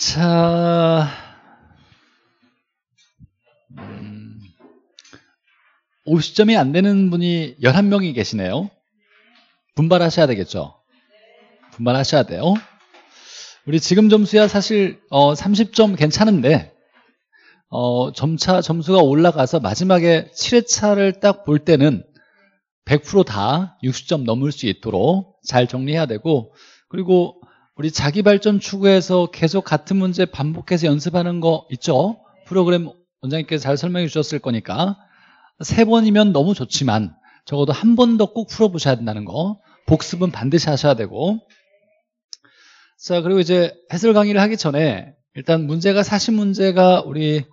자, 음, 50점이 안 되는 분이 11명이 계시네요. 분발하셔야 되겠죠? 분발하셔야 돼요. 우리 지금 점수야 사실 어, 30점 괜찮은데 어, 점차 점수가 올라가서 마지막에 7회차를 딱 볼 때는 100%다 60점 넘을 수 있도록 잘 정리해야 되고 그리고 우리 자기 발전 추구해서 계속 같은 문제 반복해서 연습하는 거 있죠? 프로그램 원장님께서 잘 설명해 주셨을 거니까 세 번이면 너무 좋지만 적어도 한 번 더 꼭 풀어보셔야 된다는 거 복습은 반드시 하셔야 되고 자 그리고 이제 해설 강의를 하기 전에 일단 문제가 사실 문제가 우리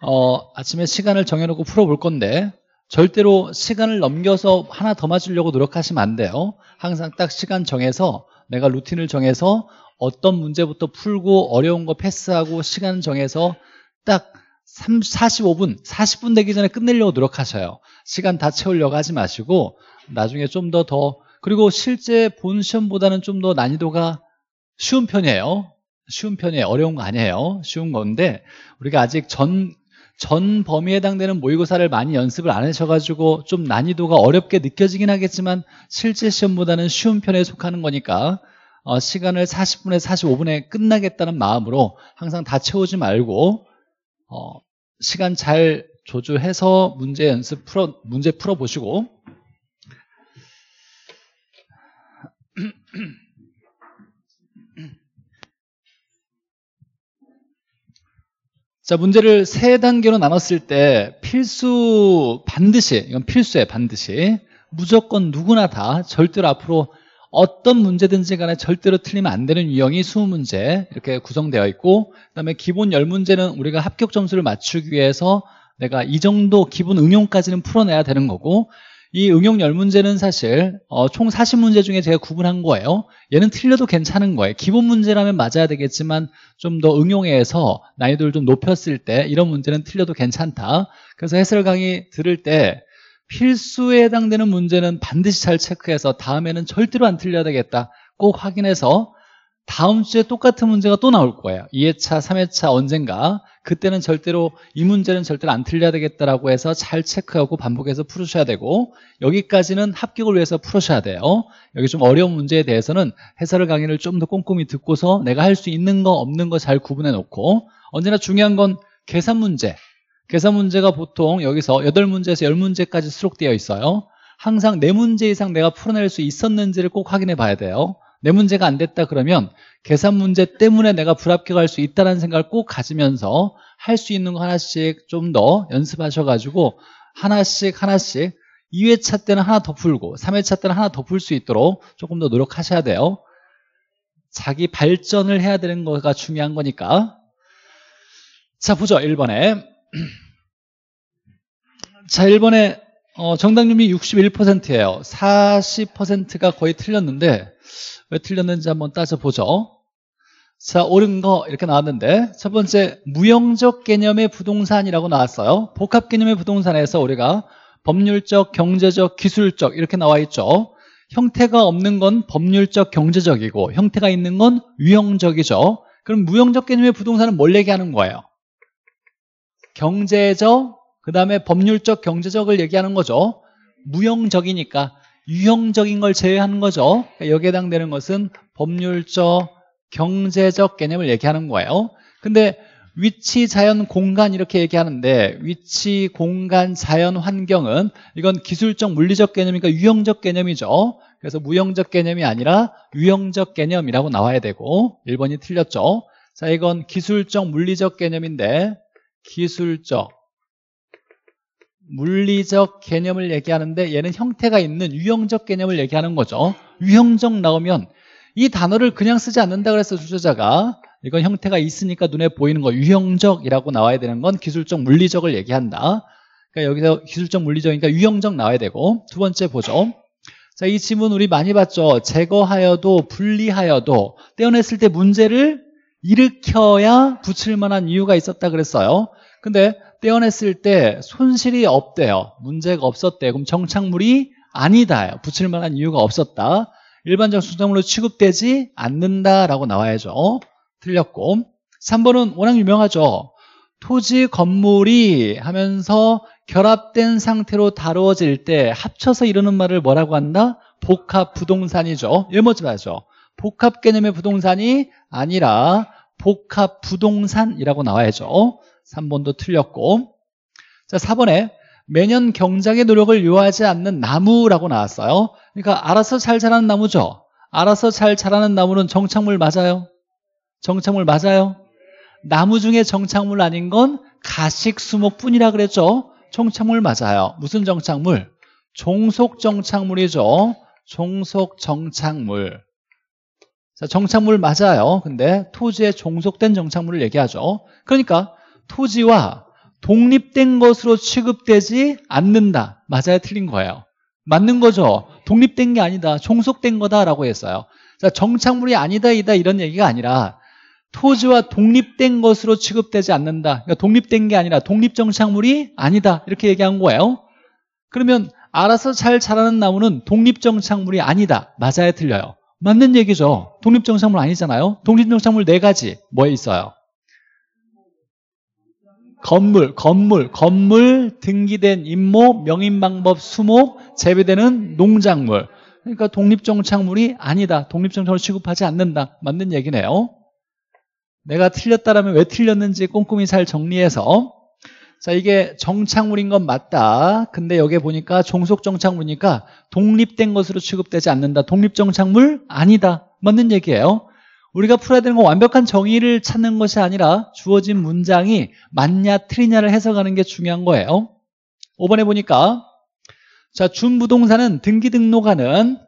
어, 아침에 시간을 정해놓고 풀어볼 건데 절대로 시간을 넘겨서 하나 더 맞으려고 노력하시면 안 돼요 항상 딱 시간 정해서 내가 루틴을 정해서 어떤 문제부터 풀고 어려운 거 패스하고 시간 정해서 딱 3, 45분, 40분 되기 전에 끝내려고 노력하셔요. 시간 다 채우려고 하지 마시고 나중에 좀 더 더, 그리고 실제 본 시험보다는 좀 더 난이도가 쉬운 편이에요. 쉬운 편이에요. 어려운 거 아니에요. 쉬운 건데 우리가 아직 전전 범위에 해당되는 모의고사를 많이 연습을 안 하셔가지고 좀 난이도가 어렵게 느껴지긴 하겠지만 실제 시험보다는 쉬운 편에 속하는 거니까 어, 시간을 40분에 45분에 끝나겠다는 마음으로 항상 다 채우지 말고 어, 시간 잘 조절해서 문제 연습 풀어 문제 풀어 보시고 자, 문제를 세 단계로 나눴을 때 필수 반드시, 이건 필수에 반드시 무조건 누구나 다 절대로 앞으로 어떤 문제든지 간에 절대로 틀리면 안 되는 유형이 20문제 이렇게 구성되어 있고 그다음에 기본 10문제는 우리가 합격 점수를 맞추기 위해서 내가 이 정도 기본 응용까지는 풀어내야 되는 거고 이 응용 열문제는 사실 어, 총 40문제 중에 제가 구분한 거예요. 얘는 틀려도 괜찮은 거예요. 기본 문제라면 맞아야 되겠지만 좀 더 응용해서 난이도를 좀 높였을 때 이런 문제는 틀려도 괜찮다. 그래서 해설 강의 들을 때 필수에 해당되는 문제는 반드시 잘 체크해서 다음에는 절대로 안 틀려야 되겠다. 꼭 확인해서 다음 주에 똑같은 문제가 또 나올 거예요 2회차, 3회차 언젠가 그때는 절대로 이 문제는 절대로 안 틀려야 되겠다라고 해서 잘 체크하고 반복해서 풀으셔야 되고 여기까지는 합격을 위해서 풀으셔야 돼요 여기 좀 어려운 문제에 대해서는 해설 강의를 좀 더 꼼꼼히 듣고서 내가 할 수 있는 거 없는 거 잘 구분해 놓고 언제나 중요한 건 계산 문제 계산 문제가 보통 여기서 8문제에서 10문제까지 수록되어 있어요 항상 4문제 이상 내가 풀어낼 수 있었는지를 꼭 확인해 봐야 돼요 내 문제가 안 됐다 그러면 계산 문제 때문에 내가 불합격할 수 있다는 생각을 꼭 가지면서 할 수 있는 거 하나씩 좀 더 연습하셔가지고 하나씩 하나씩 2회차 때는 하나 더 풀고 3회차 때는 하나 더 풀 수 있도록 조금 더 노력하셔야 돼요. 자기 발전을 해야 되는 거가 중요한 거니까. 자, 보죠. 1번에. 자, 1번에 어, 정답률이 61%예요. 40%가 거의 틀렸는데 왜 틀렸는지 한번 따져보죠. 자, 옳은 거 이렇게 나왔는데 첫 번째, 무형적 개념의 부동산이라고 나왔어요. 복합 개념의 부동산에서 우리가 법률적, 경제적, 기술적 이렇게 나와 있죠. 형태가 없는 건 법률적, 경제적이고 형태가 있는 건 유형적이죠. 그럼 무형적 개념의 부동산은 뭘 얘기하는 거예요? 경제적, 그 다음에 법률적, 경제적을 얘기하는 거죠. 무형적이니까 유형적인 걸 제외하는 거죠 여기에 해당되는 것은 법률적, 경제적 개념을 얘기하는 거예요 근데 위치, 자연, 공간 이렇게 얘기하는데 위치, 공간, 자연, 환경은 이건 기술적, 물리적 개념이니까 유형적 개념이죠 그래서 무형적 개념이 아니라 유형적 개념이라고 나와야 되고 1번이 틀렸죠 자 이건 기술적, 물리적 개념인데 기술적, 물리적 개념을 얘기하는데 얘는 형태가 있는 유형적 개념을 얘기하는 거죠 유형적 나오면 이 단어를 그냥 쓰지 않는다 그래서 주저자가 이건 형태가 있으니까 눈에 보이는 거 유형적이라고 나와야 되는 건 기술적 물리적을 얘기한다 그러니까 여기서 기술적 물리적이니까 유형적 나와야 되고 두 번째 보죠 자, 이 지문 우리 많이 봤죠 제거하여도 분리하여도 떼어냈을 때 문제를 일으켜야 붙일 만한 이유가 있었다 그랬어요 근데 떼어냈을 때 손실이 없대요. 문제가 없었대요. 그럼 정착물이 아니다. 붙일 만한 이유가 없었다. 일반적 수정물로 취급되지 않는다라고 나와야죠. 틀렸고 3번은 워낙 유명하죠. 토지 건물이 하면서 결합된 상태로 다루어질 때 합쳐서 이러는 말을 뭐라고 한다? 복합 부동산이죠. 일모지하죠 복합 개념의 부동산이 아니라 복합 부동산이라고 나와야죠. 3번도 틀렸고 자 4번에 매년 경작의 노력을 요하지 않는 나무라고 나왔어요 그러니까 알아서 잘 자라는 나무죠 알아서 잘 자라는 나무는 정착물 맞아요? 정착물 맞아요? 나무 중에 정착물 아닌 건 가식수목뿐이라 그랬죠 정착물 맞아요 무슨 정착물? 종속정착물이죠 종속정착물 자, 정착물 맞아요 근데 토지에 종속된 정착물을 얘기하죠 그러니까 토지와 독립된 것으로 취급되지 않는다. 맞아요? 틀린 거예요. 맞는 거죠. 독립된 게 아니다. 종속된 거다라고 했어요. 자, 정착물이 아니다, 이다 이런 얘기가 아니라 토지와 독립된 것으로 취급되지 않는다. 그러니까 독립된 게 아니라 독립정착물이 아니다. 이렇게 얘기한 거예요. 그러면 알아서 잘 자라는 나무는 독립정착물이 아니다. 맞아야 틀려요. 맞는 얘기죠. 독립정착물 아니잖아요. 독립정착물 네 가지 뭐에 있어요? 건물, 건물, 건물, 등기된 임목, 명인방법, 수목, 재배되는 농작물. 그러니까 독립정착물이 아니다. 독립정착물 취급하지 않는다. 맞는 얘기네요. 내가 틀렸다라면 왜 틀렸는지 꼼꼼히 잘 정리해서 자 이게 정착물인 건 맞다. 근데 여기 보니까 종속정착물이니까 독립된 것으로 취급되지 않는다. 독립정착물 아니다. 맞는 얘기예요. 우리가 풀어야 되는 건 완벽한 정의를 찾는 것이 아니라 주어진 문장이 맞냐 틀리냐를 해석하는 게 중요한 거예요 5번에 보니까 자 준부동산은 등기 등록하는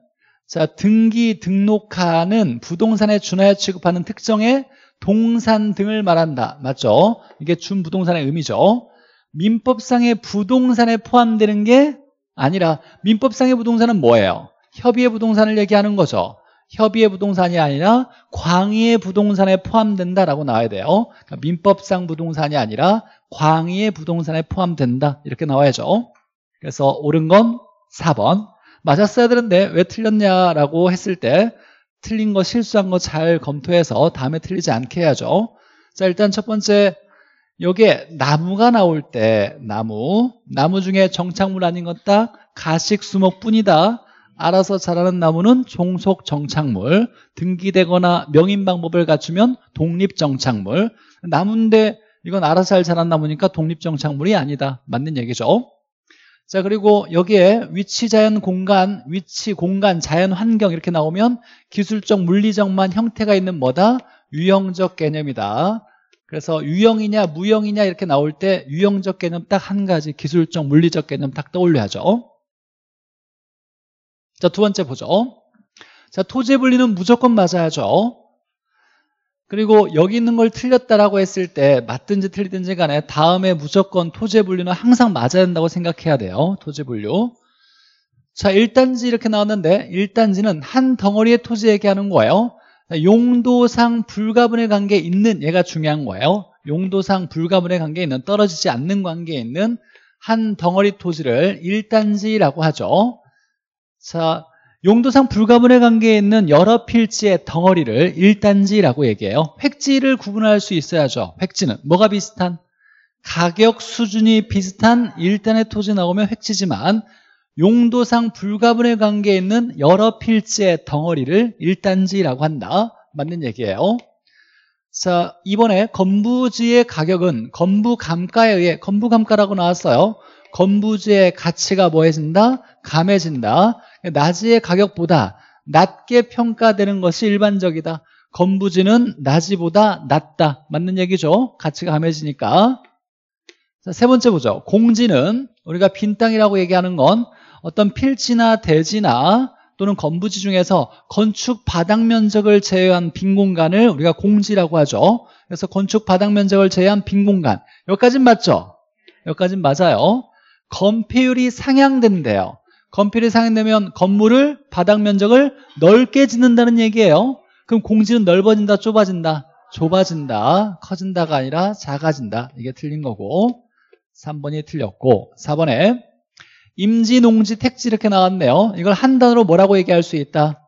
자 등기 등록하는 부동산에 준하여 취급하는 특정의 동산 등을 말한다 맞죠? 이게 준부동산의 의미죠 민법상의 부동산에 포함되는 게 아니라 민법상의 부동산은 뭐예요? 협의의 부동산을 얘기하는 거죠 협의의 부동산이 아니라 광의의 부동산에 포함된다라고 나와야 돼요. 그러니까 민법상 부동산이 아니라 광의의 부동산에 포함된다 이렇게 나와야죠. 그래서 옳은 건 4번 맞았어야 되는데 왜 틀렸냐라고 했을 때 틀린 거 실수한 거 잘 검토해서 다음에 틀리지 않게 해야죠. 자 일단 첫 번째 여기에 나무가 나올 때 나무 나무 중에 정착물 아닌 것딱 가식 수목뿐이다 알아서 자라는 나무는 종속 정착물, 등기되거나 명인 방법을 갖추면 독립 정착물. 나무인데 이건 알아서 잘 자란 나무니까 독립 정착물이 아니다. 맞는 얘기죠. 자 그리고 여기에 위치 자연 공간 위치 공간 자연 환경 이렇게 나오면 기술적 물리적만 형태가 있는 뭐다 유형적 개념이다 그래서 유형이냐 무형이냐 이렇게 나올 때 유형적 개념 딱 한 가지 기술적 물리적 개념 딱 떠올려야죠 자, 두 번째 보죠. 자, 토지 분리는 무조건 맞아야죠. 그리고 여기 있는 걸 틀렸다라고 했을 때 맞든지 틀리든지 간에 다음에 무조건 토지 분류는 항상 맞아야 된다고 생각해야 돼요. 토지 분류. 자, 1단지 이렇게 나왔는데 1단지는 한 덩어리의 토지 얘기하는 거예요. 용도상 불가분의 관계 있는 얘가 중요한 거예요. 용도상 불가분의 관계 있는 떨어지지 않는 관계에 있는 한 덩어리 토지를 1단지라고 하죠. 자, 용도상 불가분의 관계에 있는 여러 필지의 덩어리를 1단지라고 얘기해요. 획지를 구분할 수 있어야죠. 획지는 뭐가 비슷한? 가격 수준이 비슷한 1단의 토지 나오면 획지지만 용도상 불가분의 관계에 있는 여러 필지의 덩어리를 1단지라고 한다. 맞는 얘기예요. 자, 이번에 건부지의 가격은 건부감가에 의해 건부감가라고 나왔어요. 건부지의 가치가 뭐해진다? 감해진다. 낮이의 가격보다 낮게 평가되는 것이 일반적이다. 건부지는 낮이보다 낮다. 맞는 얘기죠. 가치가 감해지니까. 자, 세 번째 보죠. 공지는 우리가 빈 땅이라고 얘기하는 건 어떤 필지나 대지나 또는 건부지 중에서 건축 바닥 면적을 제외한 빈 공간을 우리가 공지라고 하죠. 그래서 건축 바닥 면적을 제외한 빈 공간. 여기까진 맞죠? 여기까진 맞아요. 건폐율이 상향된대요. 건필이 상향되면 건물을 바닥 면적을 넓게 짓는다는 얘기예요. 그럼 공지는 넓어진다, 좁아진다? 좁아진다, 커진다가 아니라 작아진다. 이게 틀린 거고 3번이 틀렸고 4번에 임지, 농지, 택지 이렇게 나왔네요. 이걸 한 단어로 뭐라고 얘기할 수 있다?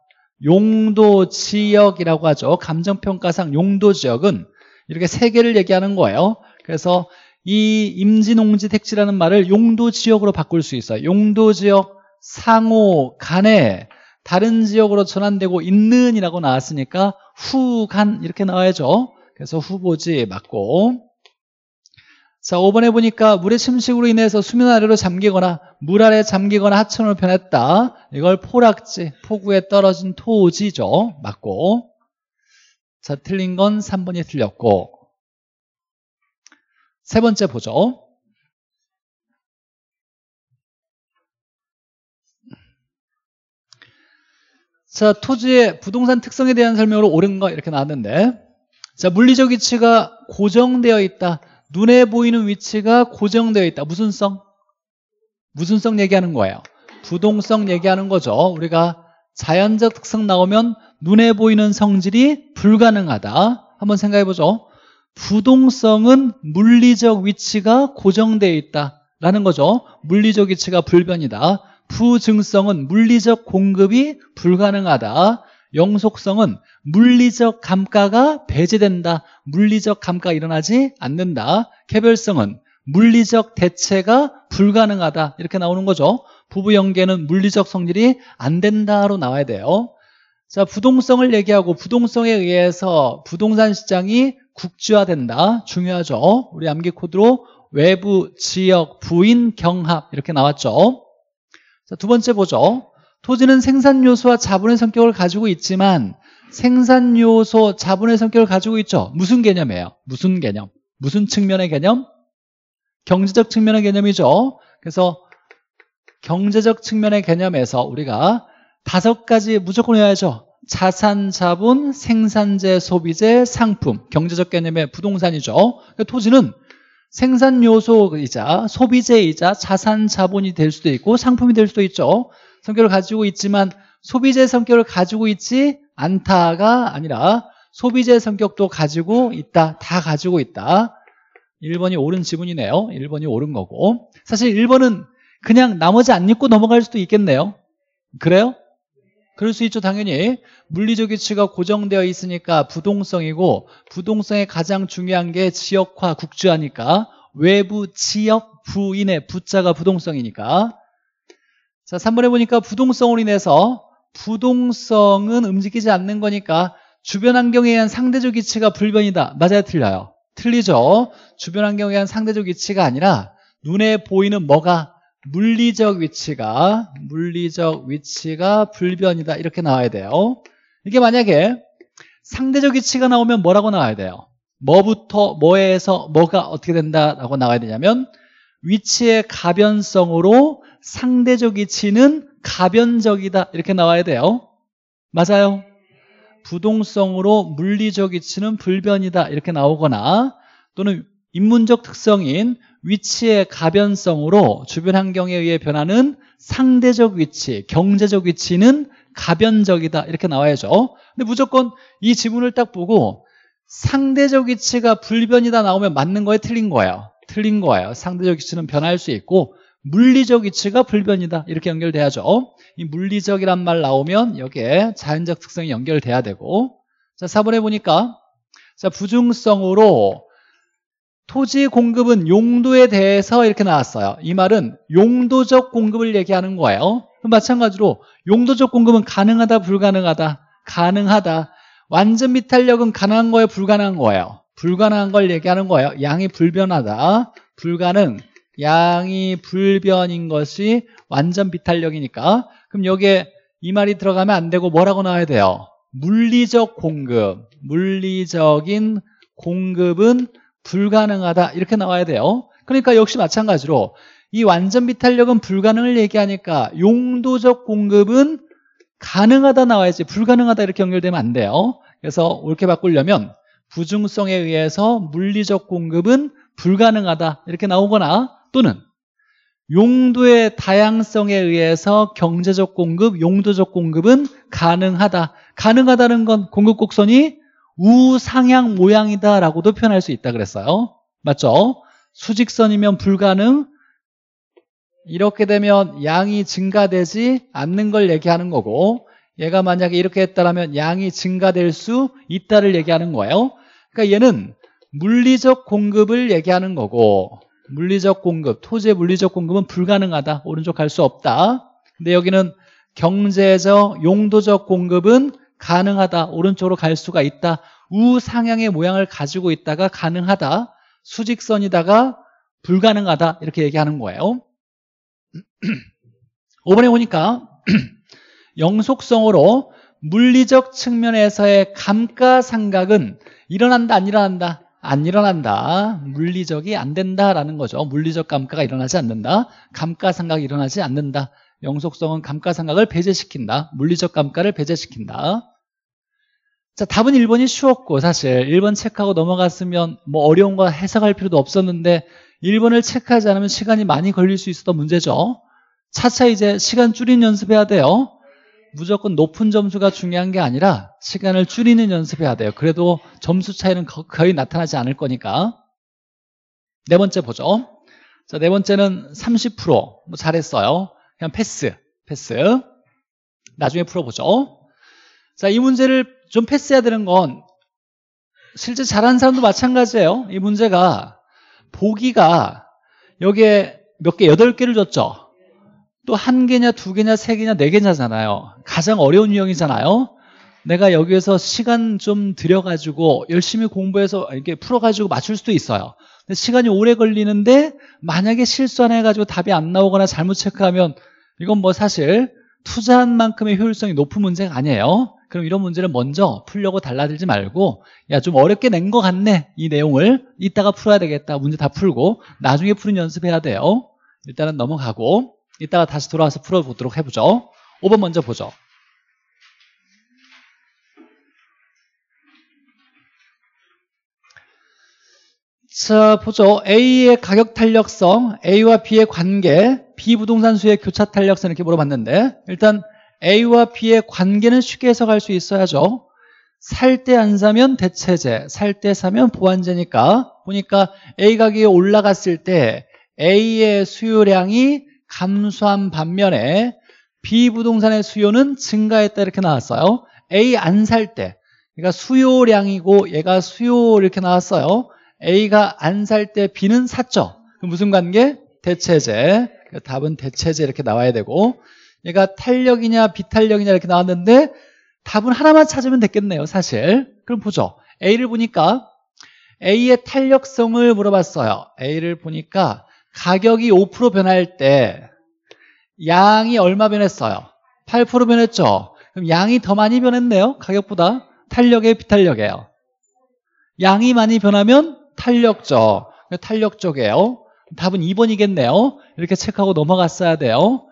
용도 지역이라고 하죠. 감정평가상 용도 지역은 이렇게 세 개를 얘기하는 거예요. 그래서 이 임지, 농지, 택지라는 말을 용도 지역으로 바꿀 수 있어요. 용도 지역, 상호 간에 다른 지역으로 전환되고 있는이라고 나왔으니까 후간 이렇게 나와야죠. 그래서 후보지 맞고 자 5번에 보니까 물의 침식으로 인해서 수면 아래로 잠기거나 물 아래 잠기거나 하천으로 변했다. 이걸 포락지, 포구에 떨어진 토지죠. 맞고 자 틀린 건 3번이 틀렸고 세 번째 보죠. 자, 토지의 부동산 특성에 대한 설명으로 옳은 거 이렇게 나왔는데 자, 물리적 위치가 고정되어 있다. 눈에 보이는 위치가 고정되어 있다. 무슨 성? 무슨 성 얘기하는 거예요? 부동성 얘기하는 거죠. 우리가 자연적 특성 나오면 눈에 보이는 성질이 불가능하다. 한번 생각해 보죠. 부동성은 물리적 위치가 고정되어 있다라는 거죠. 물리적 위치가 불변이다. 부증성은 물리적 공급이 불가능하다. 영속성은 물리적 감가가 배제된다. 물리적 감가가 일어나지 않는다. 개별성은 물리적 대체가 불가능하다. 이렇게 나오는 거죠. 부부 연계는 물리적 성질이 안 된다로 나와야 돼요. 자, 부동성을 얘기하고 부동성에 의해서 부동산 시장이 국지화된다. 중요하죠. 우리 암기 코드로 외부, 지역, 부인, 경합 이렇게 나왔죠. 자, 두 번째 보죠. 토지는 생산 요소와 자본의 성격을 가지고 있지만 생산 요소, 자본의 성격을 가지고 있죠. 무슨 개념이에요? 무슨 개념? 무슨 측면의 개념? 경제적 측면의 개념이죠. 그래서 경제적 측면의 개념에서 우리가 다섯 가지 무조건 해야죠. 자산, 자본, 생산재, 소비재, 상품. 경제적 개념의 부동산이죠. 토지는 생산 요소이자 소비재이자 자산 자본이 될 수도 있고 상품이 될 수도 있죠. 성격을 가지고 있지만 소비재 성격을 가지고 있지 않다가 아니라 소비재 성격도 가지고 있다. 다 가지고 있다. 1번이 옳은 지문이네요. 1번이 옳은 거고. 사실 1번은 그냥 나머지 안 읽고 넘어갈 수도 있겠네요. 그래요? 그럴 수 있죠 당연히 물리적 위치가 고정되어 있으니까 부동성이고 부동성의 가장 중요한 게 지역화 국주화니까 외부 지역 부인의 부자가 부동성이니까 자 3번에 보니까 부동성으로 인해서 부동성은 움직이지 않는 거니까 주변 환경에 의한 상대적 위치가 불변이다 맞아요 틀려요 틀리죠 주변 환경에 의한 상대적 위치가 아니라 눈에 보이는 뭐가 물리적 위치가 물리적 위치가 불변이다 이렇게 나와야 돼요 이게 만약에 상대적 위치가 나오면 뭐라고 나와야 돼요 뭐부터 뭐에서 뭐가 어떻게 된다라고 나와야 되냐면 위치의 가변성으로 상대적 위치는 가변적이다 이렇게 나와야 돼요 맞아요 부동성으로 물리적 위치는 불변이다 이렇게 나오거나 또는 인문적 특성인 위치의 가변성으로 주변 환경에 의해 변하는 상대적 위치, 경제적 위치는 가변적이다 이렇게 나와야죠 근데 무조건 이 지문을 딱 보고 상대적 위치가 불변이다 나오면 맞는 거예요 틀린 거예요 틀린 거예요 상대적 위치는 변할 수 있고 물리적 위치가 불변이다 이렇게 연결돼야죠 이 물리적이란 말 나오면 여기에 자연적 특성이 연결돼야 되고 자 4번에 보니까 자 부중성으로 토지 공급은 용도에 대해서 이렇게 나왔어요. 이 말은 용도적 공급을 얘기하는 거예요. 마찬가지로 용도적 공급은 가능하다 불가능하다 가능하다 완전 미탄력은 가능한 거예요 불가능한 거예요 불가능한 걸 얘기하는 거예요 양이 불변하다 불가능 양이 불변인 것이 완전 비탄력이니까 그럼 여기에 이 말이 들어가면 안 되고 뭐라고 나와야 돼요 물리적 공급 물리적인 공급은 불가능하다 이렇게 나와야 돼요. 그러니까 역시 마찬가지로 이 완전 비탄력은 불가능을 얘기하니까 용도적 공급은 가능하다 나와야지 불가능하다 이렇게 연결되면 안 돼요. 그래서 옳게 바꾸려면 부중성에 의해서 물리적 공급은 불가능하다 이렇게 나오거나 또는 용도의 다양성에 의해서 경제적 공급, 용도적 공급은 가능하다. 가능하다는 건 공급 곡선이 우상향 모양이다라고도 표현할 수 있다 그랬어요. 맞죠? 수직선이면 불가능, 이렇게 되면 양이 증가되지 않는 걸 얘기하는 거고 얘가 만약에 이렇게 했다면 양이 증가될 수 있다를 얘기하는 거예요. 그러니까 얘는 물리적 공급을 얘기하는 거고 물리적 공급, 토지의 물리적 공급은 불가능하다. 오른쪽 갈 수 없다. 근데 여기는 경제적, 용도적 공급은 가능하다, 오른쪽으로 갈 수가 있다, 우상향의 모양을 가지고 있다가 가능하다, 수직선이다가 불가능하다 이렇게 얘기하는 거예요. 5번에 보니까 영속성으로 물리적 측면에서의 감가상각은 일어난다 안 일어난다 안 일어난다 물리적이 안 된다라는 거죠 물리적 감가가 일어나지 않는다 감가상각이 일어나지 않는다 영속성은 감가상각을 배제시킨다. 물리적 감가를 배제시킨다. 자, 답은 1번이 쉬웠고 사실 1번 체크하고 넘어갔으면 뭐 어려운 거 해석할 필요도 없었는데 1번을 체크하지 않으면 시간이 많이 걸릴 수 있었던 문제죠. 차차 이제 시간 줄인 연습해야 돼요. 무조건 높은 점수가 중요한 게 아니라 시간을 줄이는 연습해야 돼요. 그래도 점수 차이는 거의 나타나지 않을 거니까. 네 번째 보죠. 자, 네 번째는 30%. 뭐 잘했어요. 그냥 패스, 패스. 나중에 풀어보죠. 자, 이 문제를 좀 패스해야 되는 건 실제 잘하는 사람도 마찬가지예요. 이 문제가 보기가 여기에 몇 개, 여덟 개를 줬죠. 또 한 개냐, 두 개냐, 세 개냐, 네 개냐잖아요. 가장 어려운 유형이잖아요. 내가 여기에서 시간 좀 들여가지고 열심히 공부해서 이렇게 풀어가지고 맞출 수도 있어요. 시간이 오래 걸리는데 만약에 실수 안 해가지고 답이 안 나오거나 잘못 체크하면 이건 뭐 사실 투자한 만큼의 효율성이 높은 문제가 아니에요. 그럼 이런 문제를 먼저 풀려고 달라들지 말고 야 좀 어렵게 낸 것 같네 이 내용을 이따가 풀어야 되겠다 문제 다 풀고 나중에 푸는 연습해야 돼요 일단은 넘어가고 이따가 다시 돌아와서 풀어보도록 해보죠 5번 먼저 보죠 자, 보죠. A의 가격 탄력성, A와 B의 관계, B 부동산 수의 교차 탄력성 이렇게 물어봤는데 일단 A와 B의 관계는 쉽게 해석할 수 있어야죠. 살 때 안 사면 대체제, 살 때 사면 보완제니까 보니까 A 가격이 올라갔을 때 A의 수요량이 감소한 반면에 B 부동산의 수요는 증가했다 이렇게 나왔어요. A 안 살 때, 그러니까 수요량이고 얘가 수요 이렇게 나왔어요. A가 안 살 때 B는 샀죠. 그럼 무슨 관계? 대체제. 그러니까 답은 대체제 이렇게 나와야 되고 얘가 탄력이냐 비탄력이냐 이렇게 나왔는데 답은 하나만 찾으면 됐겠네요 사실 그럼 보죠 A를 보니까 A의 탄력성을 물어봤어요 A를 보니까 가격이 5% 변할 때 양이 얼마 변했어요? 8% 변했죠 그럼 양이 더 많이 변했네요 가격보다 탄력에 비탄력에요 양이 많이 변하면 탄력적. 탄력적이에요. 답은 2번이겠네요. 이렇게 체크하고 넘어갔어야 돼요.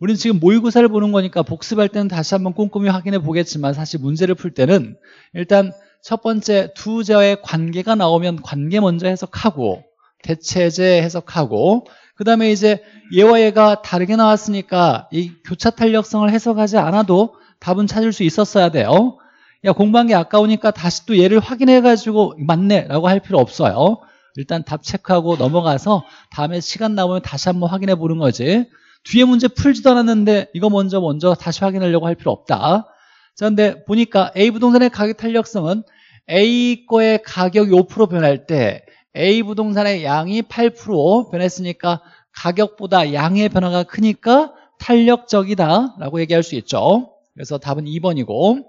우리는 지금 모의고사를 보는 거니까 복습할 때는 다시 한번 꼼꼼히 확인해 보겠지만 사실 문제를 풀 때는 일단 첫 번째 두 자의 관계가 나오면 관계 먼저 해석하고 대체제 해석하고 그 다음에 이제 얘와 얘가 다르게 나왔으니까 이 교차 탄력성을 해석하지 않아도 답은 찾을 수 있었어야 돼요. 야, 공부한 게 아까우니까 다시 또 얘를 확인해가지고 맞네 라고 할 필요 없어요. 일단 답 체크하고 넘어가서 다음에 시간 나오면 다시 한번 확인해 보는 거지. 뒤에 문제 풀지도 않았는데 이거 먼저 먼저 다시 확인하려고 할 필요 없다. 자, 근데 보니까 A 부동산의 가격 탄력성은 A 거의 가격이 5% 변할 때 A 부동산의 양이 8% 변했으니까 가격보다 양의 변화가 크니까 탄력적이다라고 얘기할 수 있죠. 그래서 답은 2번이고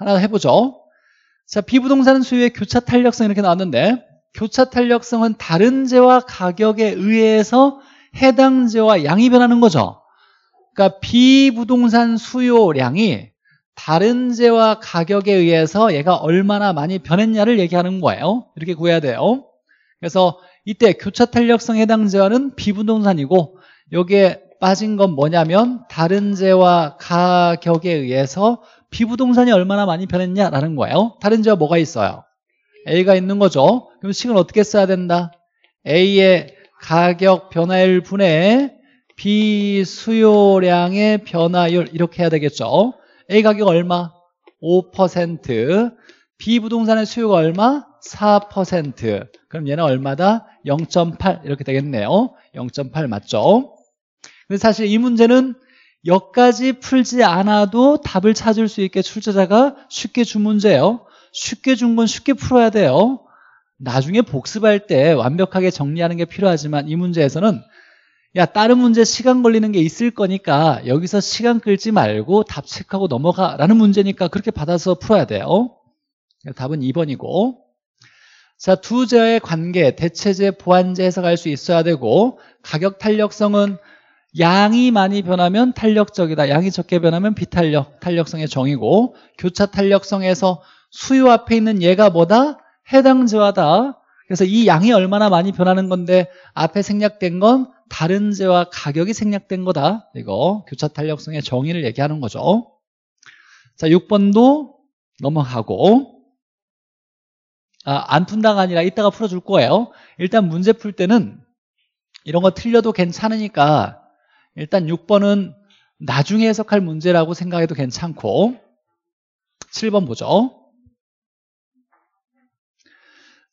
하나 해보죠. 자, 비부동산 수요의 교차 탄력성 이렇게 나왔는데 교차 탄력성은 다른 재와 가격에 의해서 해당 재와 양이 변하는 거죠. 그러니까 비부동산 수요량이 다른 재와 가격에 의해서 얘가 얼마나 많이 변했냐를 얘기하는 거예요. 이렇게 구해야 돼요. 그래서 이때 교차 탄력성 해당 재화는 비부동산이고 여기에 빠진 건 뭐냐면 다른 재와 가격에 의해서 비부동산이 얼마나 많이 변했냐라는 거예요. 다른 지역 뭐가 있어요? A가 있는 거죠. 그럼 식은 어떻게 써야 된다? A의 가격 변화율 분의 비 수요량의 변화율 이렇게 해야 되겠죠. A 가격 얼마? 5% B 부동산의 수요가 얼마? 4% 그럼 얘는 얼마다? 0.8 이렇게 되겠네요 0.8 맞죠? 근데 사실 이 문제는 역까지 풀지 않아도 답을 찾을 수 있게 출제자가 쉽게 준 문제예요. 쉽게 준 건 쉽게 풀어야 돼요. 나중에 복습할 때 완벽하게 정리하는 게 필요하지만 이 문제에서는 야 다른 문제 시간 걸리는 게 있을 거니까 여기서 시간 끌지 말고 답 체크하고 넘어가라는 문제니까 그렇게 받아서 풀어야 돼요. 답은 2번이고 자, 두자의 관계, 대체제, 보완제 해석할 수 있어야 되고 가격 탄력성은 양이 많이 변하면 탄력적이다. 양이 적게 변하면 비탄력, 탄력성의 정이고 교차 탄력성에서 수요 앞에 있는 얘가 뭐다? 해당 재화다. 그래서 이 양이 얼마나 많이 변하는 건데 앞에 생략된 건 다른 재와 가격이 생략된 거다. 이거 교차 탄력성의 정의를 얘기하는 거죠. 자, 6번도 넘어가고 아, 안 푼다가 아니라 이따가 풀어줄 거예요. 일단 문제 풀 때는 이런 거 틀려도 괜찮으니까 일단 6번은 나중에 해석할 문제라고 생각해도 괜찮고 7번 보죠.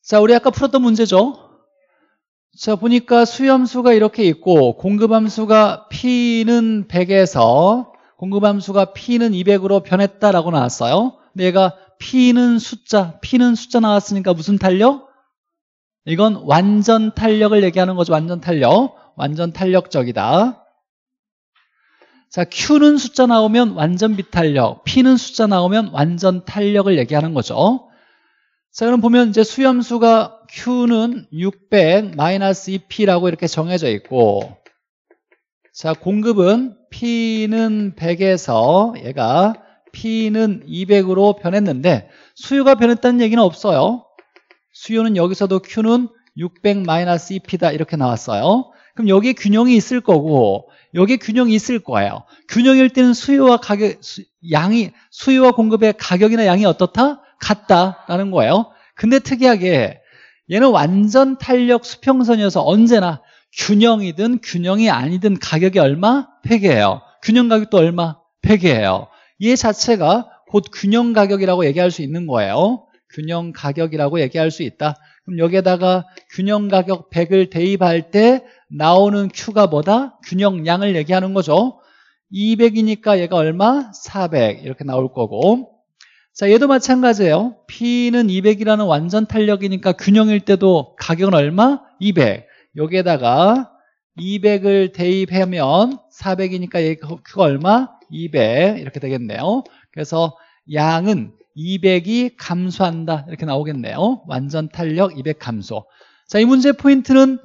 자, 우리 아까 풀었던 문제죠. 자, 보니까 수염수가 이렇게 있고 공급함수가 P는 100에서 공급함수가 P는 200으로 변했다라고 나왔어요. 근데 얘가 P는 숫자, P는 숫자 나왔으니까 무슨 탄력? 이건 완전 탄력을 얘기하는 거죠. 완전 탄력. 완전 탄력적이다. 자, Q는 숫자 나오면 완전 비탄력, P는 숫자 나오면 완전 탄력을 얘기하는 거죠. 자, 그럼 보면 이제 수염수가 Q는 600 마이너스 2P라고 이렇게 정해져 있고 자, 공급은 P는 100에서 얘가 P는 200으로 변했는데 수요가 변했다는 얘기는 없어요. 수요는 여기서도 Q는 600-2P다 이렇게 나왔어요. 그럼 여기에 균형이 있을 거고 여기에 균형이 있을 거예요. 균형일 때는 수요와 가격, 수, 양이, 수요와 공급의 가격이나 양이 어떻다? 같다라는 거예요. 근데 특이하게 얘는 완전 탄력 수평선이어서 언제나 균형이든 균형이 아니든 가격이 얼마? 폐기예요. 균형 가격도 얼마? 폐기예요. 얘 자체가 곧 균형 가격이라고 얘기할 수 있는 거예요. 균형 가격이라고 얘기할 수 있다. 그럼 여기에다가 균형 가격 100을 대입할 때 나오는 Q가 뭐다? 균형량을 얘기하는 거죠. 200이니까 얘가 얼마? 400 이렇게 나올 거고 자 얘도 마찬가지예요. P는 200이라는 완전 탄력이니까 균형일 때도 가격은 얼마? 200 여기에다가 200을 대입하면 400이니까 얘가 얼마? 200 이렇게 되겠네요. 그래서 양은 200이 감소한다 이렇게 나오겠네요 완전 탄력 200 감소 자이 문제 포인트는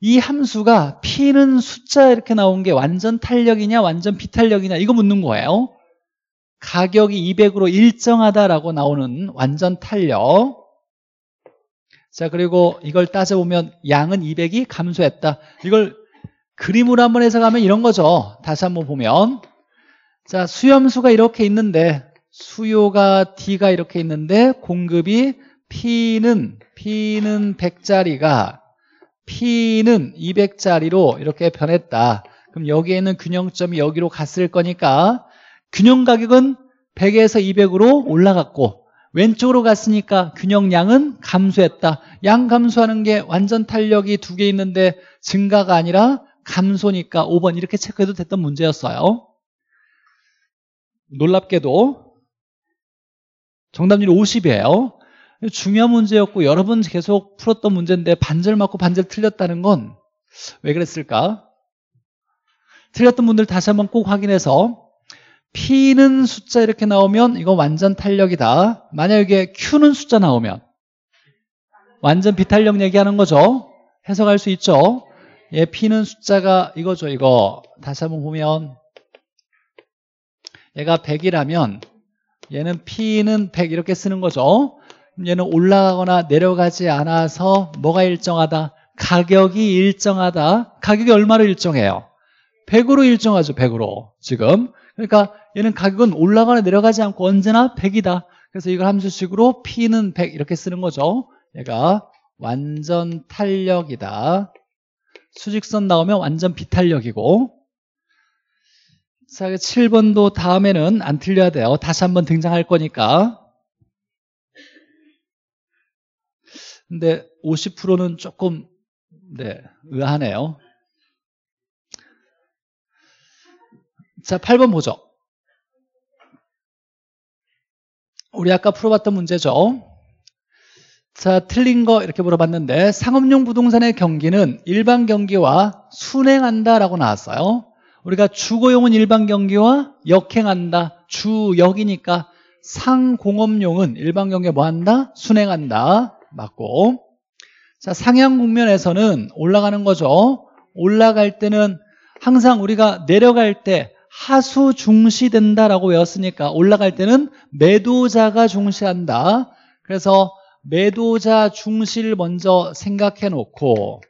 이 함수가 P는 숫자 이렇게 나온 게 완전 탄력이냐 완전 비탄력이냐 이거 묻는 거예요 가격이 200으로 일정하다라고 나오는 완전 탄력 자 그리고 이걸 따져보면 양은 200이 감소했다 이걸 그림으로 한번 해석하면 이런 거죠 다시 한번 보면 자 수염수가 이렇게 있는데 수요가 D가 이렇게 있는데 공급이 P는 P는 100짜리가 P는 200짜리로 이렇게 변했다. 그럼 여기에 는 균형점이 여기로 갔을 거니까 균형 가격은 100에서 200으로 올라갔고 왼쪽으로 갔으니까 균형량은 감소했다. 양 감소하는 게 완전 탄력이 두 개 있는데 증가가 아니라 감소니까 5번 이렇게 체크해도 됐던 문제였어요. 놀랍게도 정답률이 50이에요. 중요한 문제였고 여러분 계속 풀었던 문제인데 반절 맞고 반절 틀렸다는 건 왜 그랬을까? 틀렸던 분들 다시 한번 꼭 확인해서 P는 숫자 이렇게 나오면 이거 완전 탄력이다. 만약에 Q는 숫자 나오면 완전 비탄력 얘기하는 거죠. 해석할 수 있죠. 예, P는 숫자가 이거죠, 이거. 다시 한번 보면 얘가 100이라면 얘는 P는 100 이렇게 쓰는 거죠. 얘는 올라가거나 내려가지 않아서 뭐가 일정하다? 가격이 일정하다. 가격이 얼마로 일정해요? 100으로 일정하죠. 100으로 지금. 그러니까 얘는 가격은 올라가거나 내려가지 않고 언제나 100이다. 그래서 이걸 함수식으로 P는 100 이렇게 쓰는 거죠. 얘가 완전 탄력이다. 수직선 나오면 완전 비탄력이고 자, 7번도 다음에는 안 틀려야 돼요. 다시 한번 등장할 거니까. 근데 50%는 조금 네, 의아하네요. 자, 8번 보죠. 우리 아까 풀어봤던 문제죠. 자, 틀린 거 이렇게 물어봤는데 상업용 부동산의 경기는 일반 경기와 순행한다라고 나왔어요. 우리가 주거용은 일반 경기와 역행한다. 주역이니까 상공업용은 일반 경기에 뭐 한다? 순행한다. 맞고. 자, 상향 국면에서는 올라가는 거죠. 올라갈 때는 항상 우리가 내려갈 때 하수 중시된다라고 외웠으니까 올라갈 때는 매도자가 중시한다. 그래서 매도자 중시를 먼저 생각해 놓고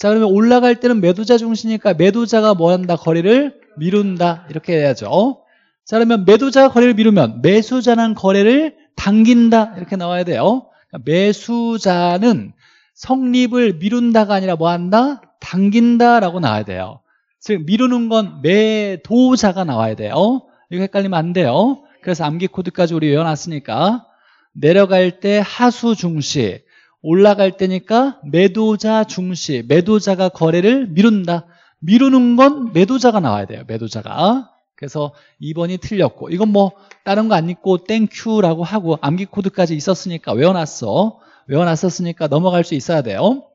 자 그러면 올라갈 때는 매도자 중심이니까 매도자가 뭐한다 거래를 미룬다 이렇게 해야죠 자 그러면 매도자가 거래를 미루면 매수자는 거래를 당긴다 이렇게 나와야 돼요 그러니까 매수자는 성립을 미룬다가 아니라 뭐한다 당긴다라고 나와야 돼요 즉 미루는 건 매도자가 나와야 돼요 이거 헷갈리면 안 돼요 그래서 암기 코드까지 우리 외워놨으니까 내려갈 때 하수 중심 올라갈 때니까 매도자 중시, 매도자가 거래를 미룬다. 미루는 건 매도자가 나와야 돼요. 매도자가. 그래서 2번이 틀렸고 이건 뭐 다른 거안 읽고 땡큐라고 하고 암기 코드까지 있었으니까 외워놨어. 외워놨었으니까 넘어갈 수 있어야 돼요.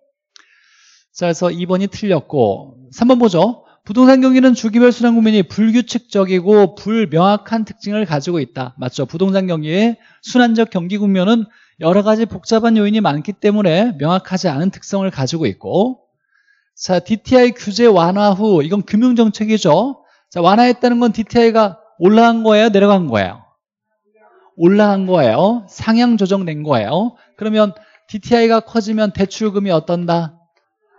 자, 그래서 2번이 틀렸고 3번 보죠. 부동산 경기는 주기별 수량 국매이 불규칙적이고 불명확한 특징을 가지고 있다. 맞죠? 부동산 경기의 순환적 경기 국면은 여러 가지 복잡한 요인이 많기 때문에 명확하지 않은 특성을 가지고 있고 자 DTI 규제 완화 후 이건 금융정책이죠 자 완화했다는 건 DTI가 올라간 거예요 내려간 거예요 올라간 거예요 상향 조정된 거예요 그러면 DTI가 커지면 대출금이 어떤다?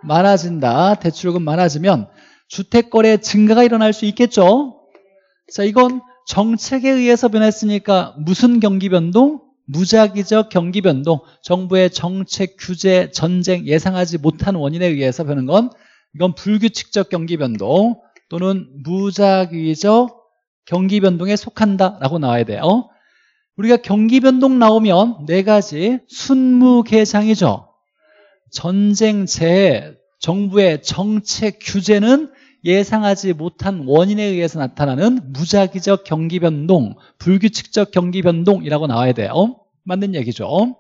많아진다 대출금 많아지면 주택거래 증가가 일어날 수 있겠죠 자 이건 정책에 의해서 변했으니까 무슨 경기 변동? 무작위적 경기 변동, 정부의 정책, 규제, 전쟁 예상하지 못한 원인에 의해서 변한 건 이건 불규칙적 경기 변동 또는 무작위적 경기 변동에 속한다라고 나와야 돼요. 우리가 경기 변동 나오면 네 가지 순무계장이죠. 전쟁, 재해, 정부의 정책, 규제는 예상하지 못한 원인에 의해서 나타나는 무작위적 경기 변동, 불규칙적 경기 변동이라고 나와야 돼요. 맞는 얘기죠.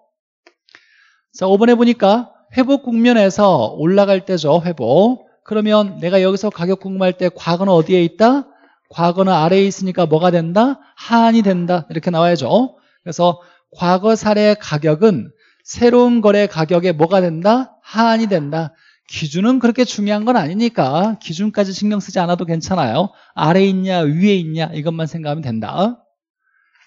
자, 5번에 보니까 회복 국면에서 올라갈 때죠. 회복. 그러면 내가 여기서 가격 궁금할 때 과거는 어디에 있다? 과거는 아래에 있으니까 뭐가 된다? 하한이 된다. 이렇게 나와야죠. 그래서 과거 사례 가격은 새로운 거래 가격에 뭐가 된다? 하한이 된다. 기준은 그렇게 중요한 건 아니니까 기준까지 신경 쓰지 않아도 괜찮아요. 아래 있냐 위에 있냐 이것만 생각하면 된다.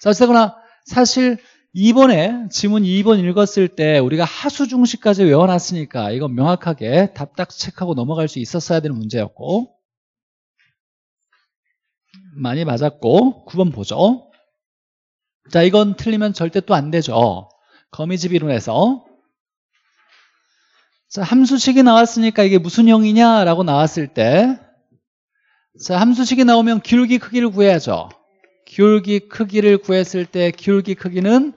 자 어쨌거나 사실 이번에 지문 2번 읽었을 때 우리가 하수 중식까지 외워놨으니까 이건 명확하게 답답 체크하고 넘어갈 수 있었어야 되는 문제였고 많이 맞았고 9번 보죠 자 이건 틀리면 절대 또 안 되죠 거미집 이론에서 자, 함수식이 나왔으니까 이게 무슨 형이냐라고 나왔을 때 자, 함수식이 나오면 기울기 크기를 구해야죠. 기울기 크기를 구했을 때 기울기 크기는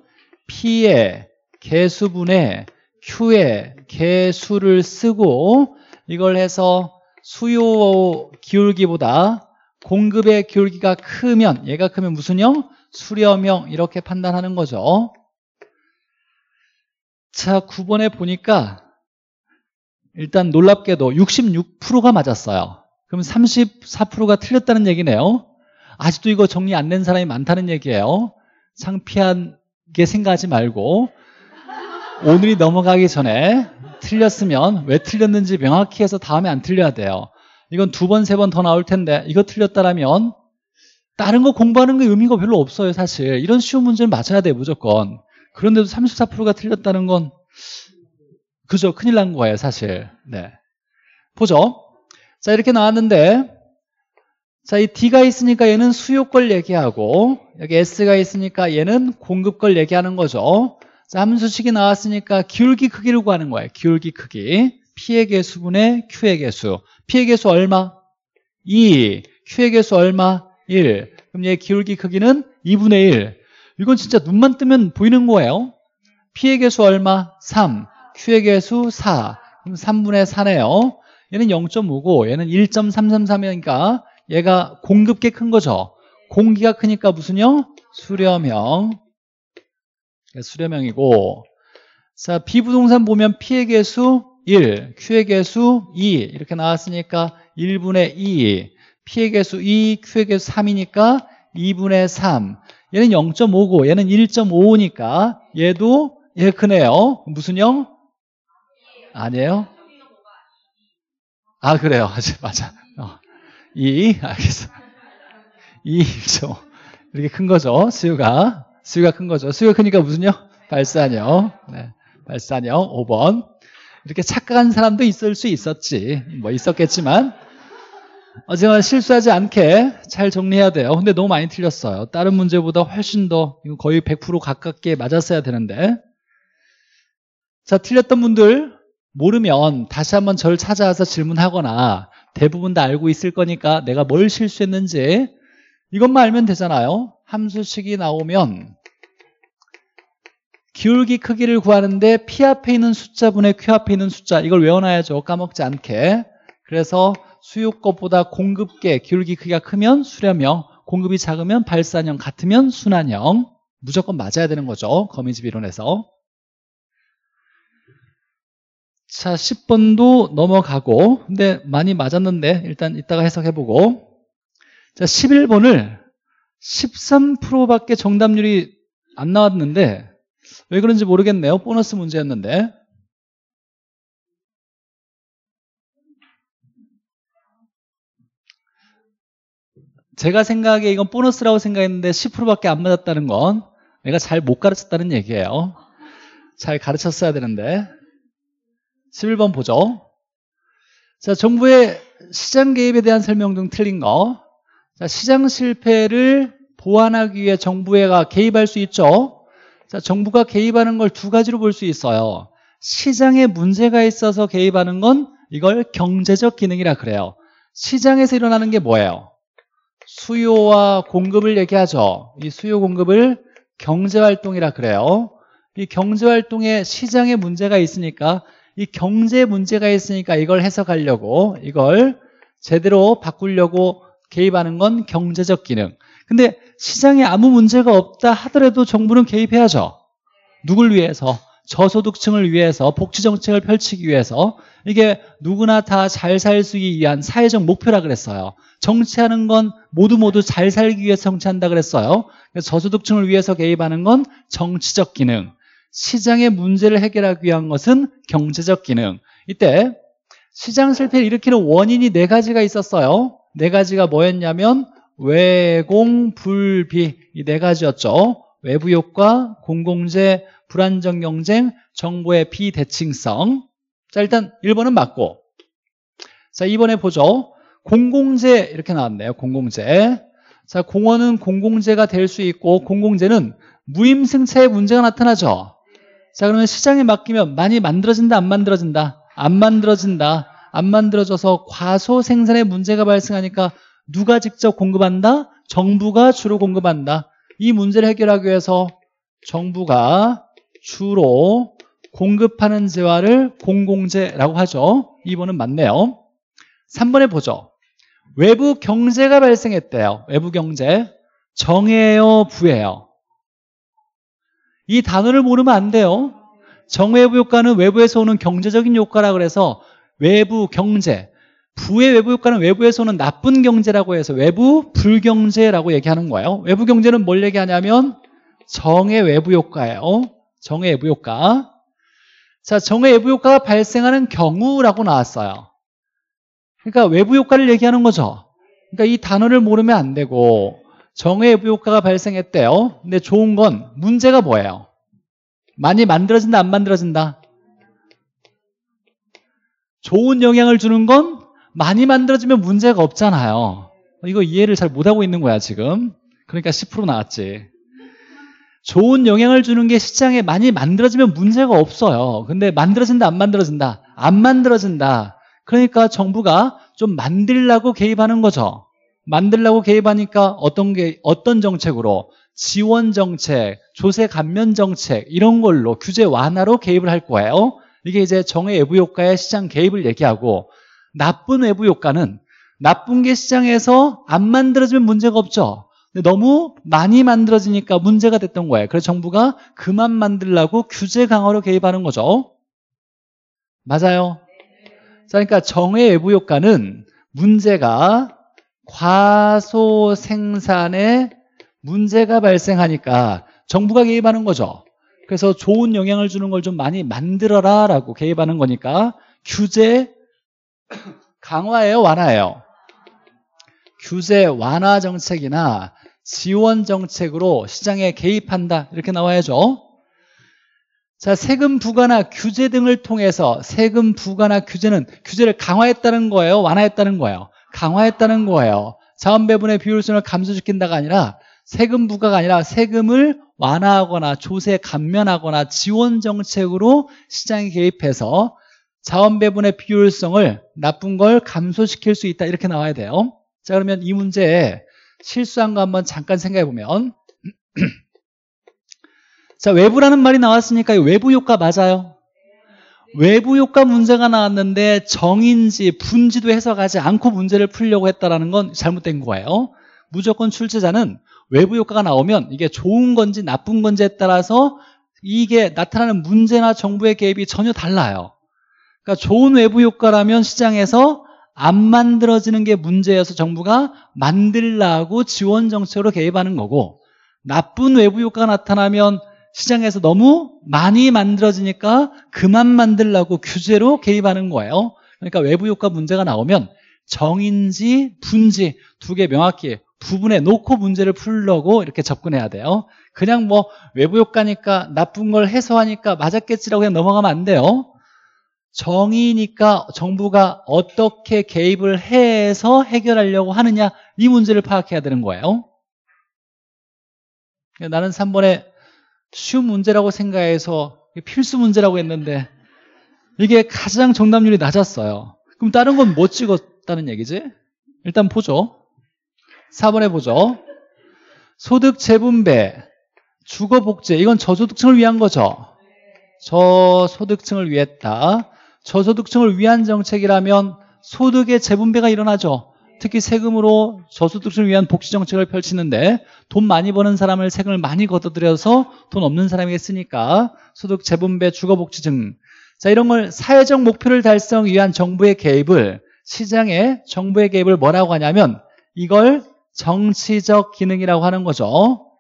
P의 개수분의 Q의 개수를 쓰고 이걸 해서 수요 기울기보다 공급의 기울기가 크면 얘가 크면 무슨 형? 수렴형 이렇게 판단하는 거죠. 자, 9번에 보니까 일단 놀랍게도 66%가 맞았어요. 그럼 34%가 틀렸다는 얘기네요. 아직도 이거 정리 안 낸 사람이 많다는 얘기예요. 창피한게 생각하지 말고 오늘이 넘어가기 전에 틀렸으면 왜 틀렸는지 명확히 해서 다음에 안 틀려야 돼요. 이건 두 번, 세 번 더 나올 텐데 이거 틀렸다라면 다른 거 공부하는 게 의미가 별로 없어요, 사실. 이런 쉬운 문제는 맞춰야 돼, 요 무조건. 그런데도 34%가 틀렸다는 건 그저 큰일 난 거예요, 사실. 네. 보죠. 자, 이렇게 나왔는데, 자, 이 D가 있으니까 얘는 수요걸 얘기하고, 여기 S가 있으니까 얘는 공급걸 얘기하는 거죠. 자, 함수식이 나왔으니까 기울기 크기를 구하는 거예요. 기울기 크기. P의 개수분의 Q의 개수. P의 개수 얼마? 2. Q의 개수 얼마? 1. 그럼 얘 기울기 크기는 2분의 1. 이건 진짜 눈만 뜨면 보이는 거예요. P의 개수 얼마? 3. Q의 개수 4 그럼 3분의 4네요 얘는 0.5고 얘는 1.333이니까 얘가 공급계 큰 거죠 공기가 크니까 무슨요? 수렴형 예, 수렴형이고 자 비부동산 보면 P의 개수 1 Q의 개수 2 이렇게 나왔으니까 1분의 2 P의 개수 2 Q의 개수 3이니까 2분의 3 얘는 0.5고 얘는 1.55니까 얘도 얘 크네요 무슨 형? 아니에요? 아, 그래요. 맞아, 맞아. 어. 2, 알겠어. 2, 죠 이렇게 큰 거죠. 수요가수요가큰 거죠. 수요가 크니까 무슨요? 발산요. 네. 발산요. 5번. 이렇게 착각한 사람도 있을 수 있었지. 뭐 있었겠지만. 어제나 실수하지 않게 잘 정리해야 돼요. 근데 너무 많이 틀렸어요. 다른 문제보다 훨씬 더, 거의 100% 가깝게 맞았어야 되는데. 자, 틀렸던 분들 모르면 다시 한번 저를 찾아와서 질문하거나 대부분 다 알고 있을 거니까 내가 뭘 실수했는지 이것만 알면 되잖아요. 함수식이 나오면 기울기 크기를 구하는데 P 앞에 있는 숫자분의 Q 앞에 있는 숫자 이걸 외워놔야죠. 까먹지 않게. 그래서 수요것보다 공급계 기울기 크기가 크면 수렴형 공급이 작으면 발산형 같으면 순환형 무조건 맞아야 되는 거죠. 거미집 이론에서. 자, 10번도 넘어가고, 근데 많이 맞았는데, 일단 이따가 해석해보고. 자, 11번을 13%밖에 정답률이 안 나왔는데, 왜 그런지 모르겠네요. 보너스 문제였는데. 제가 생각에 이건 보너스라고 생각했는데 10%밖에 안 맞았다는 건 내가 잘 못 가르쳤다는 얘기예요. 잘 가르쳤어야 되는데. 11번 보죠. 자, 정부의 시장 개입에 대한 설명 등 틀린 거. 자, 시장 실패를 보완하기 위해 정부가 개입할 수 있죠. 자, 정부가 개입하는 걸 두 가지로 볼 수 있어요. 시장에 문제가 있어서 개입하는 건 이걸 경제적 기능이라 그래요. 시장에서 일어나는 게 뭐예요? 수요와 공급을 얘기하죠. 이 수요 공급을 경제활동이라 그래요. 이 경제활동에 시장에 문제가 있으니까 이 경제 문제가 있으니까 이걸 해석하려고 이걸 제대로 바꾸려고 개입하는 건 경제적 기능. 근데 시장에 아무 문제가 없다 하더라도 정부는 개입해야죠. 누굴 위해서? 저소득층을 위해서 복지 정책을 펼치기 위해서 이게 누구나 다 잘 살기 위한 사회적 목표라 그랬어요. 정치하는 건 모두 모두 잘 살기 위해서 정치한다 그랬어요. 저소득층을 위해서 개입하는 건 정치적 기능. 시장의 문제를 해결하기 위한 것은 경제적 기능. 이때 시장 실패를 일으키는 원인이 네 가지가 있었어요. 네 가지가 뭐였냐면 외공, 불비 이 네 가지였죠. 외부 효과, 공공재, 불안정 경쟁, 정보의 비대칭성. 자, 일단 1번은 맞고. 자, 2번에 보죠. 공공재 이렇게 나왔네요. 공공재. 자, 공원은 공공재가 될 수 있고 공공재는 무임승차의 문제가 나타나죠. 자, 그러면 시장에 맡기면 많이 만들어진다, 안 만들어진다? 안 만들어진다. 안 만들어져서 과소 생산의 문제가 발생하니까 누가 직접 공급한다? 정부가 주로 공급한다. 이 문제를 해결하기 위해서 정부가 주로 공급하는 재화를 공공재라고 하죠. 2번은 맞네요. 3번에 보죠. 외부 경제가 발생했대요. 외부 경제. 정해요부해요 이 단어를 모르면 안 돼요. 정외부 효과는 외부에서 오는 경제적인 효과라 그래서 외부 경제, 부의 외부 효과는 외부에서 오는 나쁜 경제라고 해서 외부 불경제라고 얘기하는 거예요. 외부 경제는 뭘 얘기하냐면 정의 외부 효과예요. 정의 외부 효과. 자, 정의 외부 효과가 발생하는 경우라고 나왔어요. 그러니까 외부 효과를 얘기하는 거죠. 그러니까 이 단어를 모르면 안 되고 정의 외부 효과가 발생했대요. 근데 좋은 건 문제가 뭐예요? 많이 만들어진다 안 만들어진다? 좋은 영향을 주는 건 많이 만들어지면 문제가 없잖아요. 이거 이해를 잘 못하고 있는 거야 지금. 그러니까 10% 나왔지. 좋은 영향을 주는 게 시장에 많이 만들어지면 문제가 없어요. 근데 만들어진다 안 만들어진다? 안 만들어진다. 그러니까 정부가 좀 만들라고 개입하는 거죠. 만들라고 개입하니까 어떤 게 어떤 정책으로 지원 정책, 조세 감면 정책 이런 걸로 규제 완화로 개입을 할 거예요. 이게 이제 정의 외부 효과의 시장 개입을 얘기하고 나쁜 외부 효과는 나쁜 게 시장에서 안 만들어지면 문제가 없죠. 근데 너무 많이 만들어지니까 문제가 됐던 거예요. 그래서 정부가 그만 만들라고 규제 강화로 개입하는 거죠. 맞아요. 자, 그러니까 정의 외부 효과는 문제가 과소 생산의 문제가 발생하니까 정부가 개입하는 거죠. 그래서 좋은 영향을 주는 걸 좀 많이 만들어라 라고 개입하는 거니까 규제 강화예요 완화예요 규제 완화 정책이나 지원 정책으로 시장에 개입한다 이렇게 나와야죠 자 세금 부과나 규제 등을 통해서 세금 부과나 규제는 규제를 강화했다는 거예요 완화했다는 거예요 강화했다는 거예요 자원 배분의 비효율성을 감소시킨다가 아니라 세금 부과가 아니라 세금을 완화하거나 조세 감면하거나 지원 정책으로 시장에 개입해서 자원 배분의 비효율성을 나쁜 걸 감소시킬 수 있다 이렇게 나와야 돼요. 자 그러면 이 문제 실수한 거 한번 잠깐 생각해 보면 자 외부라는 말이 나왔으니까 외부 효과 맞아요. 외부 효과 문제가 나왔는데 정인지 분지도 해석하지 않고 문제를 풀려고 했다라는 건 잘못된 거예요. 무조건 출제자는 외부 효과가 나오면 이게 좋은 건지 나쁜 건지에 따라서 이게 나타나는 문제나 정부의 개입이 전혀 달라요. 그러니까 좋은 외부 효과라면 시장에서 안 만들어지는 게 문제여서 정부가 만들라고 지원 정책으로 개입하는 거고 나쁜 외부 효과가 나타나면 시장에서 너무 많이 만들어지니까 그만 만들라고 규제로 개입하는 거예요. 그러니까 외부 효과 문제가 나오면 정인지 분지 두 개 명확히 부분에 놓고 문제를 풀려고 이렇게 접근해야 돼요. 그냥 뭐 외부 효과니까 나쁜 걸 해소하니까 맞았겠지라고 그냥 넘어가면 안 돼요. 정의니까 정부가 어떻게 개입을 해서 해결하려고 하느냐 이 문제를 파악해야 되는 거예요. 나는 3번에 쉬운 문제라고 생각해서 필수 문제라고 했는데 이게 가장 정답률이 낮았어요. 그럼 다른 건 못 찍었다는 얘기지? 일단 보죠. 4번 해보죠. 소득 재분배, 주거 복제, 이건 저소득층을 위한 거죠. 저소득층을 위했다. 저소득층을 위한 정책이라면 소득의 재분배가 일어나죠. 특히 세금으로 저소득층을 위한 복지정책을 펼치는데 돈 많이 버는 사람을 세금을 많이 걷어들여서 돈 없는 사람이게 쓰니까 소득 재분배 주거복지증 자 이런 걸 사회적 목표를 달성 위한 정부의 개입을 시장의 정부의 개입을 뭐라고 하냐면 이걸 정치적 기능이라고 하는 거죠.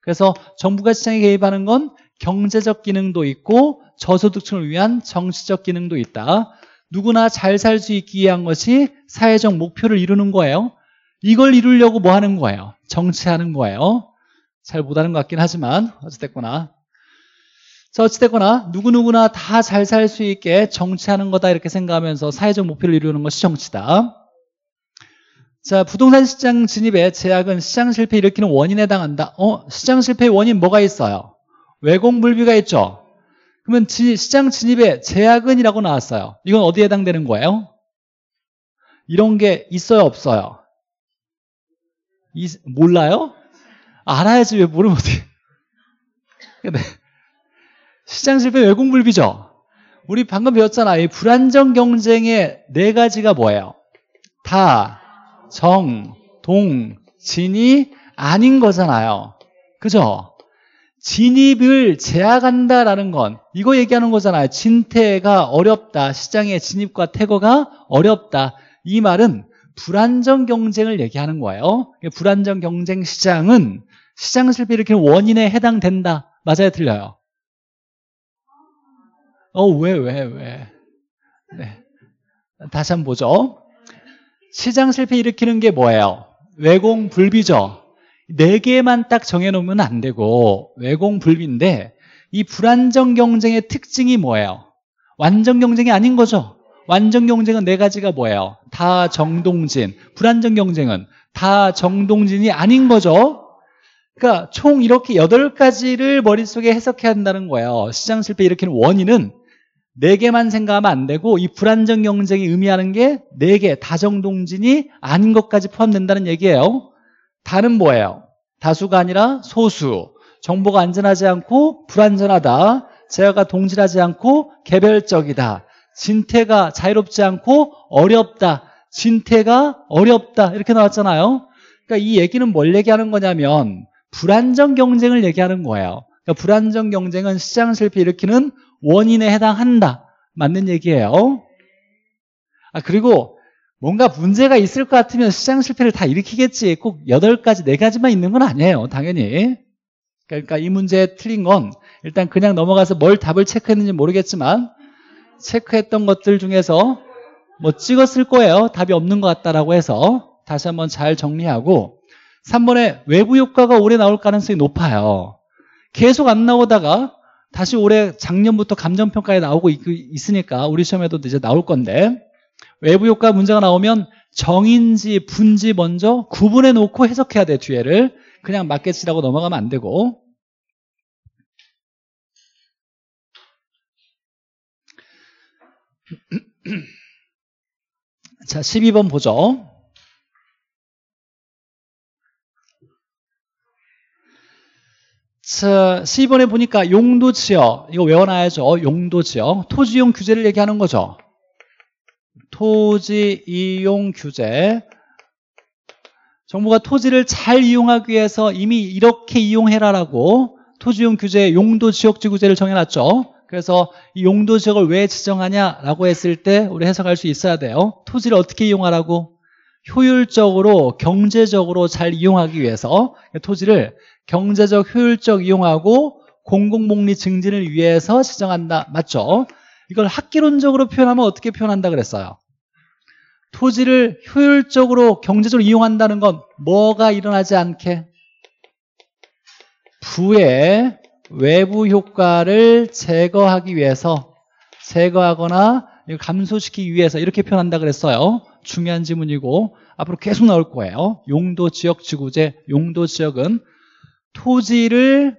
그래서 정부가 시장에 개입하는 건 경제적 기능도 있고 저소득층을 위한 정치적 기능도 있다. 누구나 잘 살 수 있기 위한 것이 사회적 목표를 이루는 거예요. 이걸 이루려고 뭐 하는 거예요? 정치하는 거예요. 잘 못하는 것 같긴 하지만 어찌됐거나 자, 어찌됐거나 누구누구나 다 잘 살 수 있게 정치하는 거다 이렇게 생각하면서 사회적 목표를 이루는 것이 정치다. 자, 부동산 시장 진입의 제약은 시장 실패 일으키는 원인에 해당한다. 어, 시장 실패의 원인 뭐가 있어요? 외국 물비가 있죠. 그러면 지, 시장 진입의 제약은이라고 나왔어요. 이건 어디에 해당되는 거예요? 이런 게 있어요, 없어요? 이, 몰라요? 알아야지 왜 모르면 어떻게? 근데 시장 실패 외국 물비죠. 우리 방금 배웠잖아. 이 불안정 경쟁의 네 가지가 뭐예요? 다 정, 동, 진이 아닌 거잖아요. 그죠? 진입을 제약한다라는 건 이거 얘기하는 거잖아요. 진태가 어렵다. 시장의 진입과 태거가 어렵다. 이 말은 불안정 경쟁을 얘기하는 거예요. 불안정 경쟁 시장은 시장 실패 일으키 원인에 해당된다. 맞아요? 틀려요? 어, 왜, 왜, 왜? 네. 다시 한번 보죠. 시장 실패 일으키는 게 뭐예요? 외공 불비죠. 네 개만 딱 정해놓으면 안 되고 외공 불비인데 이 불안정 경쟁의 특징이 뭐예요? 완전 경쟁이 아닌 거죠. 완전 경쟁은 네 가지가 뭐예요? 다 정동진. 불안정 경쟁은 다 정동진이 아닌 거죠. 그러니까 총 이렇게 8가지를 머릿속에 해석해야 한다는 거예요. 시장 실패 일으키는 원인은 네 개만 생각하면 안 되고 이 불안정 경쟁이 의미하는 게네개 다정동진이 아닌 것까지 포함된다는 얘기예요. 다는 뭐예요? 다수가 아니라 소수. 정보가 안전하지 않고 불안전하다. 제어가 동질하지 않고 개별적이다. 진퇴가 자유롭지 않고 어렵다. 진퇴가 어렵다. 이렇게 나왔잖아요. 그러니까 이 얘기는 뭘 얘기하는 거냐면 불안정 경쟁을 얘기하는 거예요. 그러니까 불안정 경쟁은 시장 실패 일으키는 원인에 해당한다. 맞는 얘기예요. 아, 그리고 뭔가 문제가 있을 것 같으면 시장 실패를 다 일으키겠지. 꼭 8가지, 4가지만 있는 건 아니에요. 당연히. 그러니까 이 문제에 틀린 건 일단 그냥 넘어가서 뭘 답을 체크했는지 모르겠지만 체크했던 것들 중에서 뭐 찍었을 거예요. 답이 없는 것 같다라고 해서 다시 한번 잘 정리하고 3번에 외부 효과가 오래 나올 가능성이 높아요. 계속 안 나오다가 다시 올해 작년부터 감정평가에 나오고 있, 으니까 우리 시험에도 이제 나올 건데 외부효과 문제가 나오면 정인지 분지 먼저 구분해 놓고 해석해야 돼 뒤에를 그냥 맞겠지라고 넘어가면 안 되고 자 12번 보죠 자, 12번에 보니까 용도 지역 이거 외워놔야죠. 용도 지역 토지용 규제를 얘기하는 거죠. 토지 이용 규제 정부가 토지를 잘 이용하기 위해서 이미 이렇게 이용해라라고 토지용 규제 용도 지역 지구제를 정해놨죠. 그래서 이 용도 지역을 왜 지정하냐라고 했을 때 우리 해석할 수 있어야 돼요. 토지를 어떻게 이용하라고? 효율적으로 경제적으로 잘 이용하기 위해서 토지를 경제적 효율적 이용하고 공공복리 증진을 위해서 지정한다 맞죠? 이걸 학기론적으로 표현하면 어떻게 표현한다 그랬어요? 토지를 효율적으로 경제적으로 이용한다는 건 뭐가 일어나지 않게? 부의 외부 효과를 제거하기 위해서 제거하거나 감소시키기 위해서 이렇게 표현한다 그랬어요 중요한 지문이고 앞으로 계속 나올 거예요. 용도 지역 지구제, 용도 지역은 토지를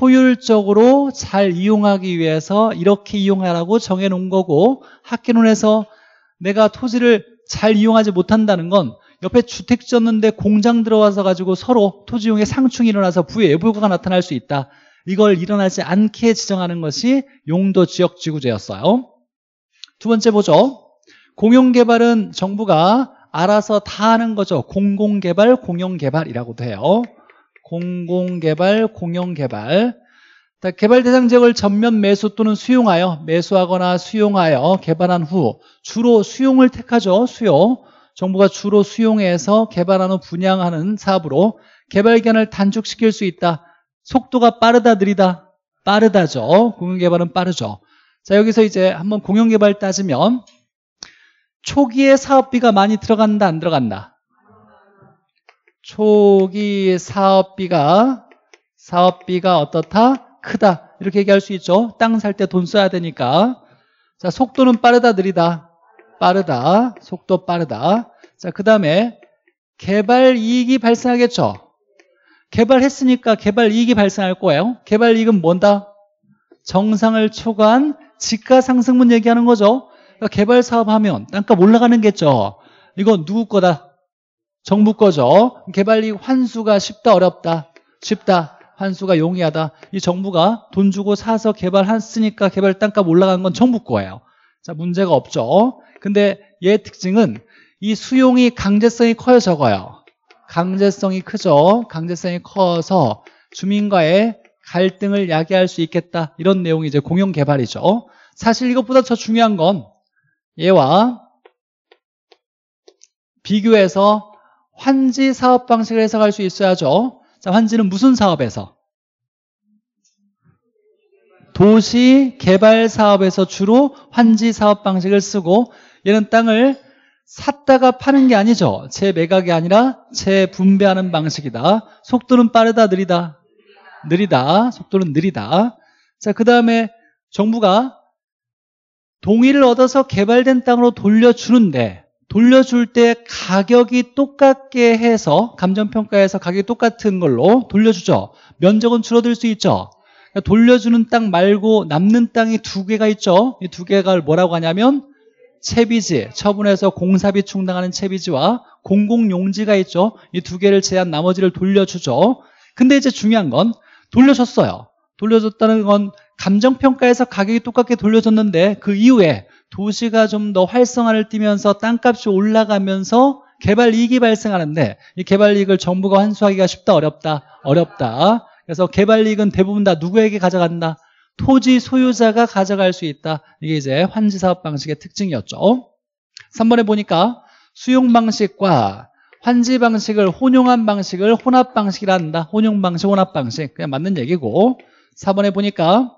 효율적으로 잘 이용하기 위해서 이렇게 이용하라고 정해놓은 거고 학계론에서 내가 토지를 잘 이용하지 못한다는 건 옆에 주택 지었는데 공장 들어와서 가지고 서로 토지 용의 상충이 일어나서 부의 예불가가 나타날 수 있다. 이걸 일어나지 않게 지정하는 것이 용도 지역 지구제였어요. 두 번째 보죠. 공용개발은 정부가 알아서 다 하는 거죠. 공공개발, 공용개발이라고도 해요. 공공개발, 공용개발. 개발 대상 지역을 전면 매수 또는 수용하여 매수하거나 수용하여 개발한 후 주로 수용을 택하죠. 수요. 정부가 주로 수용해서 개발한 후 분양하는 사업으로 개발 기간을 단축시킬 수 있다. 속도가 빠르다 느리다 빠르다죠. 공용개발은 빠르죠. 자 여기서 이제 한번 공용개발 따지면 초기에 사업비가 많이 들어간다 안 들어간다? 초기 사업비가 사업비가 어떻다? 크다 이렇게 얘기할 수 있죠 땅 살 때 돈 써야 되니까 자 속도는 빠르다 느리다 빠르다 속도 빠르다 자그 다음에 개발 이익이 발생하겠죠 개발했으니까 개발 이익이 발생할 거예요 개발 이익은 뭔다? 정상을 초과한 지가 상승분 얘기하는 거죠 그러니까 개발 사업하면 땅값 올라가는겠죠. 이건 누구 거다? 정부 거죠. 개발이 환수가 쉽다 어렵다? 쉽다. 환수가 용이하다. 이 정부가 돈 주고 사서 개발했으니까 개발 땅값 올라간 건 정부 거예요. 자 문제가 없죠. 근데 얘 특징은 이 수용이 강제성이 커요 적어요. 강제성이 크죠. 강제성이 커서 주민과의 갈등을 야기할 수 있겠다. 이런 내용이 이제 공용 개발이죠. 사실 이것보다 더 중요한 건 얘와 비교해서 환지 사업 방식을 해석할 수 있어야죠. 자, 환지는 무슨 사업에서? 도시 개발 사업에서 주로 환지 사업 방식을 쓰고 얘는 땅을 샀다가 파는 게 아니죠. 재매각이 아니라 재분배하는 방식이다. 속도는 빠르다, 느리다? 느리다. 속도는 느리다. 자, 그 다음에 정부가 동의를 얻어서 개발된 땅으로 돌려주는데 돌려줄 때 가격이 똑같게 해서 감정평가에서 가격이 똑같은 걸로 돌려주죠. 면적은 줄어들 수 있죠. 그러니까 돌려주는 땅 말고 남는 땅이 두 개가 있죠. 이 두 개가 뭐라고 하냐면 채비지, 처분해서 공사비 충당하는 채비지와 공공용지가 있죠. 이 두 개를 제한 나머지를 돌려주죠. 근데 이제 중요한 건 돌려줬어요. 돌려줬다는 건 감정평가에서 가격이 똑같게 돌려줬는데 그 이후에 도시가 좀 더 활성화를 띠면서 땅값이 올라가면서 개발 이익이 발생하는데 이 개발 이익을 정부가 환수하기가 쉽다 어렵다 어렵다 그래서 개발 이익은 대부분 다 누구에게 가져간다 토지 소유자가 가져갈 수 있다 이게 이제 환지 사업 방식의 특징이었죠 3번에 보니까 수용 방식과 환지 방식을 혼용한 방식을 혼합 방식이라 한다 혼용 방식 혼합 방식 그냥 맞는 얘기고 4번에 보니까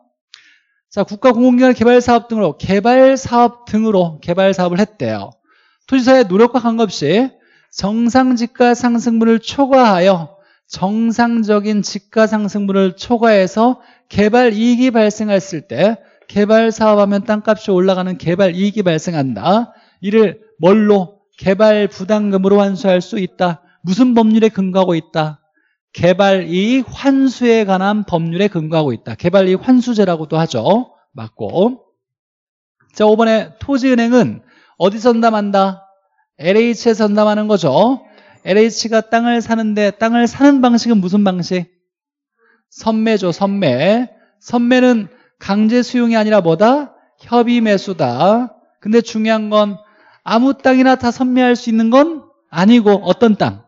자, 국가공공기관 개발 사업 등으로 개발 사업 등으로 개발 사업을 했대요. 토지사의 노력과 관계없이 정상지가 상승분을 초과하여 정상적인 지가 상승분을 초과해서 개발 이익이 발생했을 때 개발 사업하면 땅값이 올라가는 개발 이익이 발생한다. 이를 뭘로 개발 부담금으로 환수할 수 있다. 무슨 법률에 근거하고 있다. 개발 이익 환수에 관한 법률에 근거하고 있다. 개발 이익 환수제라고도 하죠. 맞고. 자, 5번에 토지은행은 어디 선담한다? LH에 전담하는 거죠. LH가 땅을 사는데 땅을 사는 방식은 무슨 방식? 선매죠, 선매. 선매는 강제 수용이 아니라 뭐다? 협의 매수다. 근데 중요한 건 아무 땅이나 다 선매할 수 있는 건 아니고 어떤 땅?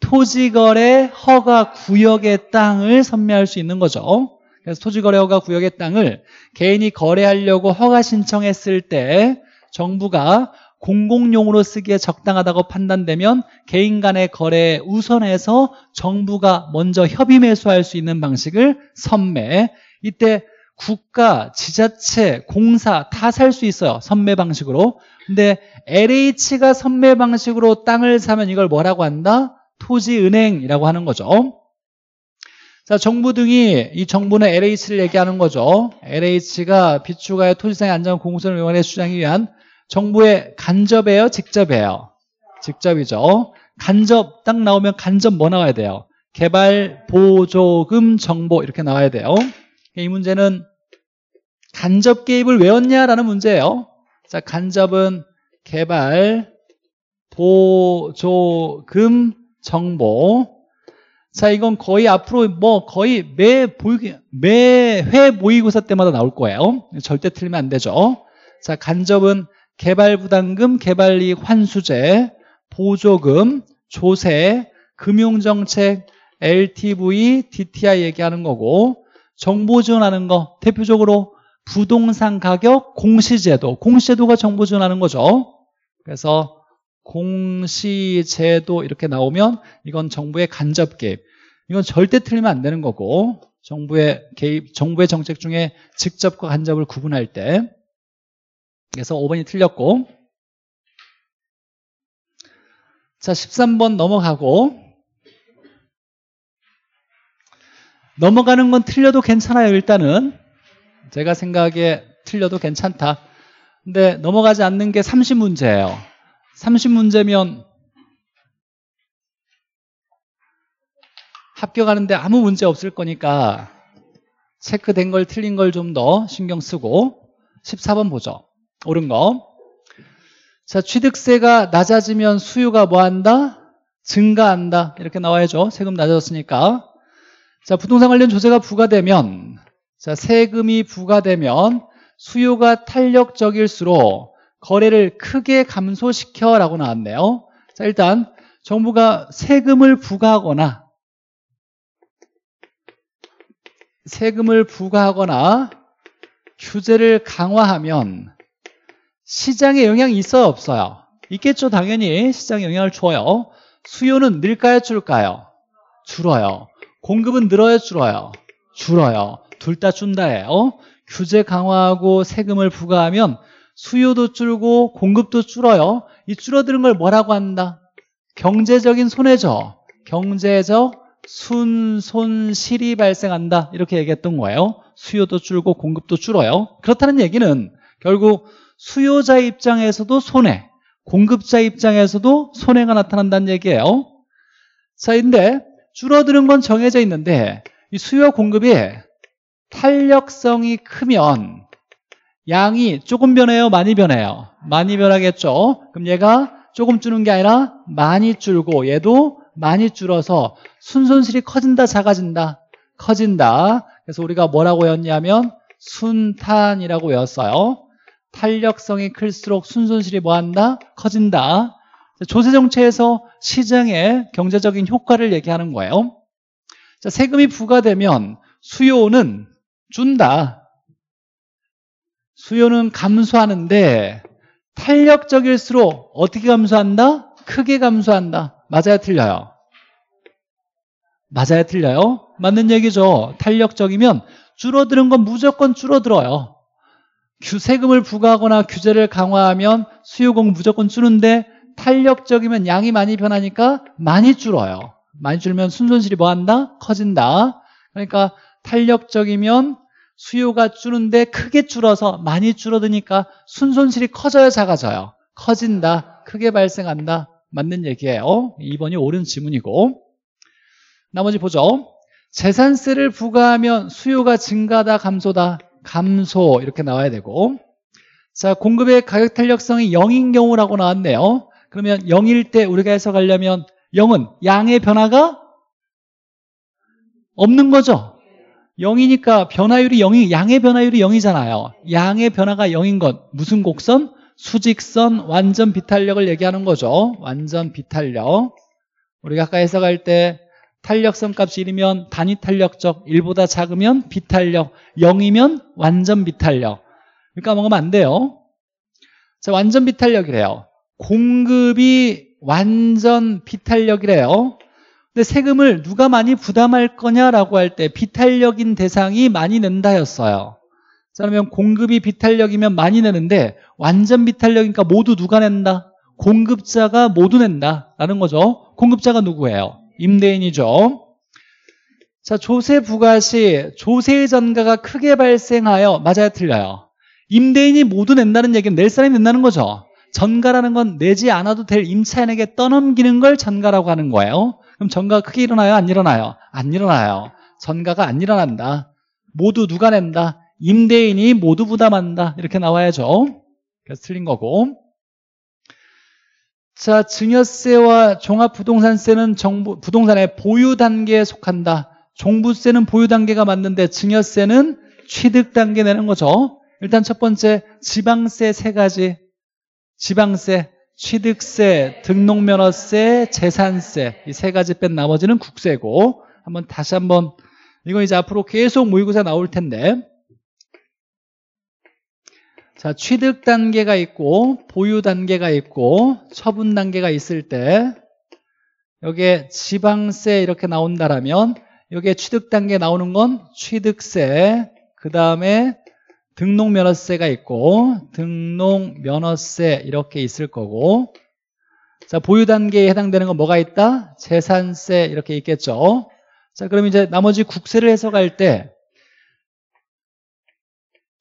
토지거래 허가 구역의 땅을 선매할 수 있는 거죠. 그래서 토지거래 허가 구역의 땅을 개인이 거래하려고 허가 신청했을 때 정부가 공공용으로 쓰기에 적당하다고 판단되면 개인 간의 거래에 우선해서 정부가 먼저 협의 매수할 수 있는 방식을 선매 이때 국가, 지자체, 공사 다 살 수 있어요 선매 방식으로 근데 LH가 선매 방식으로 땅을 사면 이걸 뭐라고 한다? 토지은행이라고 하는 거죠. 자, 정부 등이 이 정부는 LH를 얘기하는 거죠. LH가 비추가의 토지상의 안전 공공성을 위원회 주장하기 위한 정부의 간접이에요, 직접이에요. 직접이죠. 간접 딱 나오면 간접 뭐 나와야 돼요? 개발 보조금 정보 이렇게 나와야 돼요. 이 문제는 간접 개입을 왜웠냐라는 문제예요. 자, 간접은 개발 보조금 정보. 자, 이건 거의 앞으로 뭐 거의 매 보이기, 매회 모의고사 때마다 나올 거예요. 절대 틀리면 안 되죠. 자, 간접은 개발부담금, 개발리 환수제, 보조금, 조세, 금융정책, LTV, DTI 얘기하는 거고 정보 지원하는 거 대표적으로 부동산 가격 공시제도 공시제도가 정보 지원하는 거죠 그래서 공시제도 이렇게 나오면 이건 정부의 간접 개입. 이건 절대 틀리면 안 되는 거고 정부의 개입, 정부의 정책 중에 직접과 간접을 구분할 때 그래서 5번이 틀렸고 자 13번 넘어가고 넘어가는 건 틀려도 괜찮아요 일단은 제가 생각에 틀려도 괜찮다 근데 넘어가지 않는 게 30문제예요 30문제면 합격하는데 아무 문제 없을 거니까 체크된 걸 틀린 걸 좀 더 신경 쓰고 14번 보죠. 옳은 거. 자, 취득세가 낮아지면 수요가 뭐 한다? 증가한다. 이렇게 나와야죠. 세금 낮아졌으니까. 자, 부동산 관련 조세가 부과되면 자, 세금이 부과되면 수요가 탄력적일수록 거래를 크게 감소시켜라고 나왔네요. 자, 일단 정부가 세금을 부과하거나 세금을 부과하거나 규제를 강화하면 시장에 영향이 있어요, 없어요? 있겠죠, 당연히. 시장에 영향을 줘요. 수요는 늘까요, 줄까요? 줄어요. 공급은 늘어요, 줄어요? 줄어요. 둘 다 준다예요. 규제 강화하고 세금을 부과하면 수요도 줄고 공급도 줄어요. 이 줄어드는 걸 뭐라고 한다? 경제적인 손해죠. 경제적 순손실이 발생한다. 이렇게 얘기했던 거예요. 수요도 줄고 공급도 줄어요. 그렇다는 얘기는 결국 수요자 입장에서도 손해, 공급자 입장에서도 손해가 나타난다는 얘기예요. 자, 근데 줄어드는 건 정해져 있는데 이수요 공급이 탄력성이 크면 양이 조금 변해요? 많이 변해요? 많이 변하겠죠? 그럼 얘가 조금 줄는 게 아니라 많이 줄고 얘도 많이 줄어서 순손실이 커진다 작아진다 커진다 그래서 우리가 뭐라고 외웠냐면 순탄이라고 외웠어요 탄력성이 클수록 순손실이 뭐한다? 커진다 조세정체에서 시장의 경제적인 효과를 얘기하는 거예요 자, 세금이 부과되면 수요는 준다 수요는 감소하는데 탄력적일수록 어떻게 감소한다? 크게 감소한다. 맞아요? 틀려요? 맞아요? 틀려요? 맞는 얘기죠. 탄력적이면 줄어드는 건 무조건 줄어들어요. 규세금을 부과하거나 규제를 강화하면 수요공 무조건 줄는데 탄력적이면 양이 많이 변하니까 많이 줄어요. 많이 줄면 순손실이 뭐한다? 커진다. 그러니까 탄력적이면 수요가 줄는데 크게 줄어서 많이 줄어드니까 순손실이 커져요, 작아져요? 커진다, 크게 발생한다. 맞는 얘기예요. 2번이 옳은 지문이고. 나머지 보죠. 재산세를 부과하면 수요가 증가다, 감소다, 감소 이렇게 나와야 되고. 자, 공급의 가격 탄력성이 0인 경우라고 나왔네요. 그러면 0일 때 우리가 해석하려면 0은 양의 변화가 없는 거죠. 0이니까 변화율이 0이 양의 변화율이 0이잖아요. 양의 변화가 0인 건 무슨 곡선? 수직선 완전 비탄력을 얘기하는 거죠. 완전 비탄력. 우리가 아까 해석할 때 탄력성 값이 1이면 단위 탄력적, 1보다 작으면 비탄력, 0이면 완전 비탄력. 그러니까 먹으면 안 돼요. 자, 완전 비탄력이래요. 공급이 완전 비탄력이래요. 근데 세금을 누가 많이 부담할 거냐라고 할 때 비탄력인 대상이 많이 낸다였어요. 그러면 공급이 비탄력이면 많이 내는데 완전 비탄력이니까 모두 누가 낸다? 공급자가 모두 낸다라는 거죠. 공급자가 누구예요? 임대인이죠. 자, 조세 부과 시 조세의 전가가 크게 발생하여 맞아요, 틀려요. 임대인이 모두 낸다는 얘기는 낼 사람이 낸다는 거죠. 전가라는 건 내지 않아도 될 임차인에게 떠넘기는 걸 전가라고 하는 거예요. 그럼 전가가 크게 일어나요? 안 일어나요? 안 일어나요. 전가가 안 일어난다. 모두 누가 낸다? 임대인이 모두 부담한다. 이렇게 나와야죠. 그래서 틀린 거고. 자, 증여세와 종합부동산세는 정부, 부동산의 보유 단계에 속한다. 종부세는 보유 단계가 맞는데 증여세는 취득 단계 내는 거죠. 일단 첫 번째 지방세 세 가지. 지방세 취득세, 등록면허세, 재산세 이 세 가지 뺀 나머지는 국세고 한번 다시 한번 이건 이제 앞으로 계속 모의고사 나올 텐데 자 취득 단계가 있고 보유 단계가 있고 처분 단계가 있을 때 여기에 지방세 이렇게 나온다라면 여기에 취득 단계 나오는 건 취득세 그 다음에 등록면허세가 있고 등록면허세 이렇게 있을 거고 자 보유 단계에 해당되는 건 뭐가 있다? 재산세 이렇게 있겠죠 자 그럼 이제 나머지 국세를 해석할 때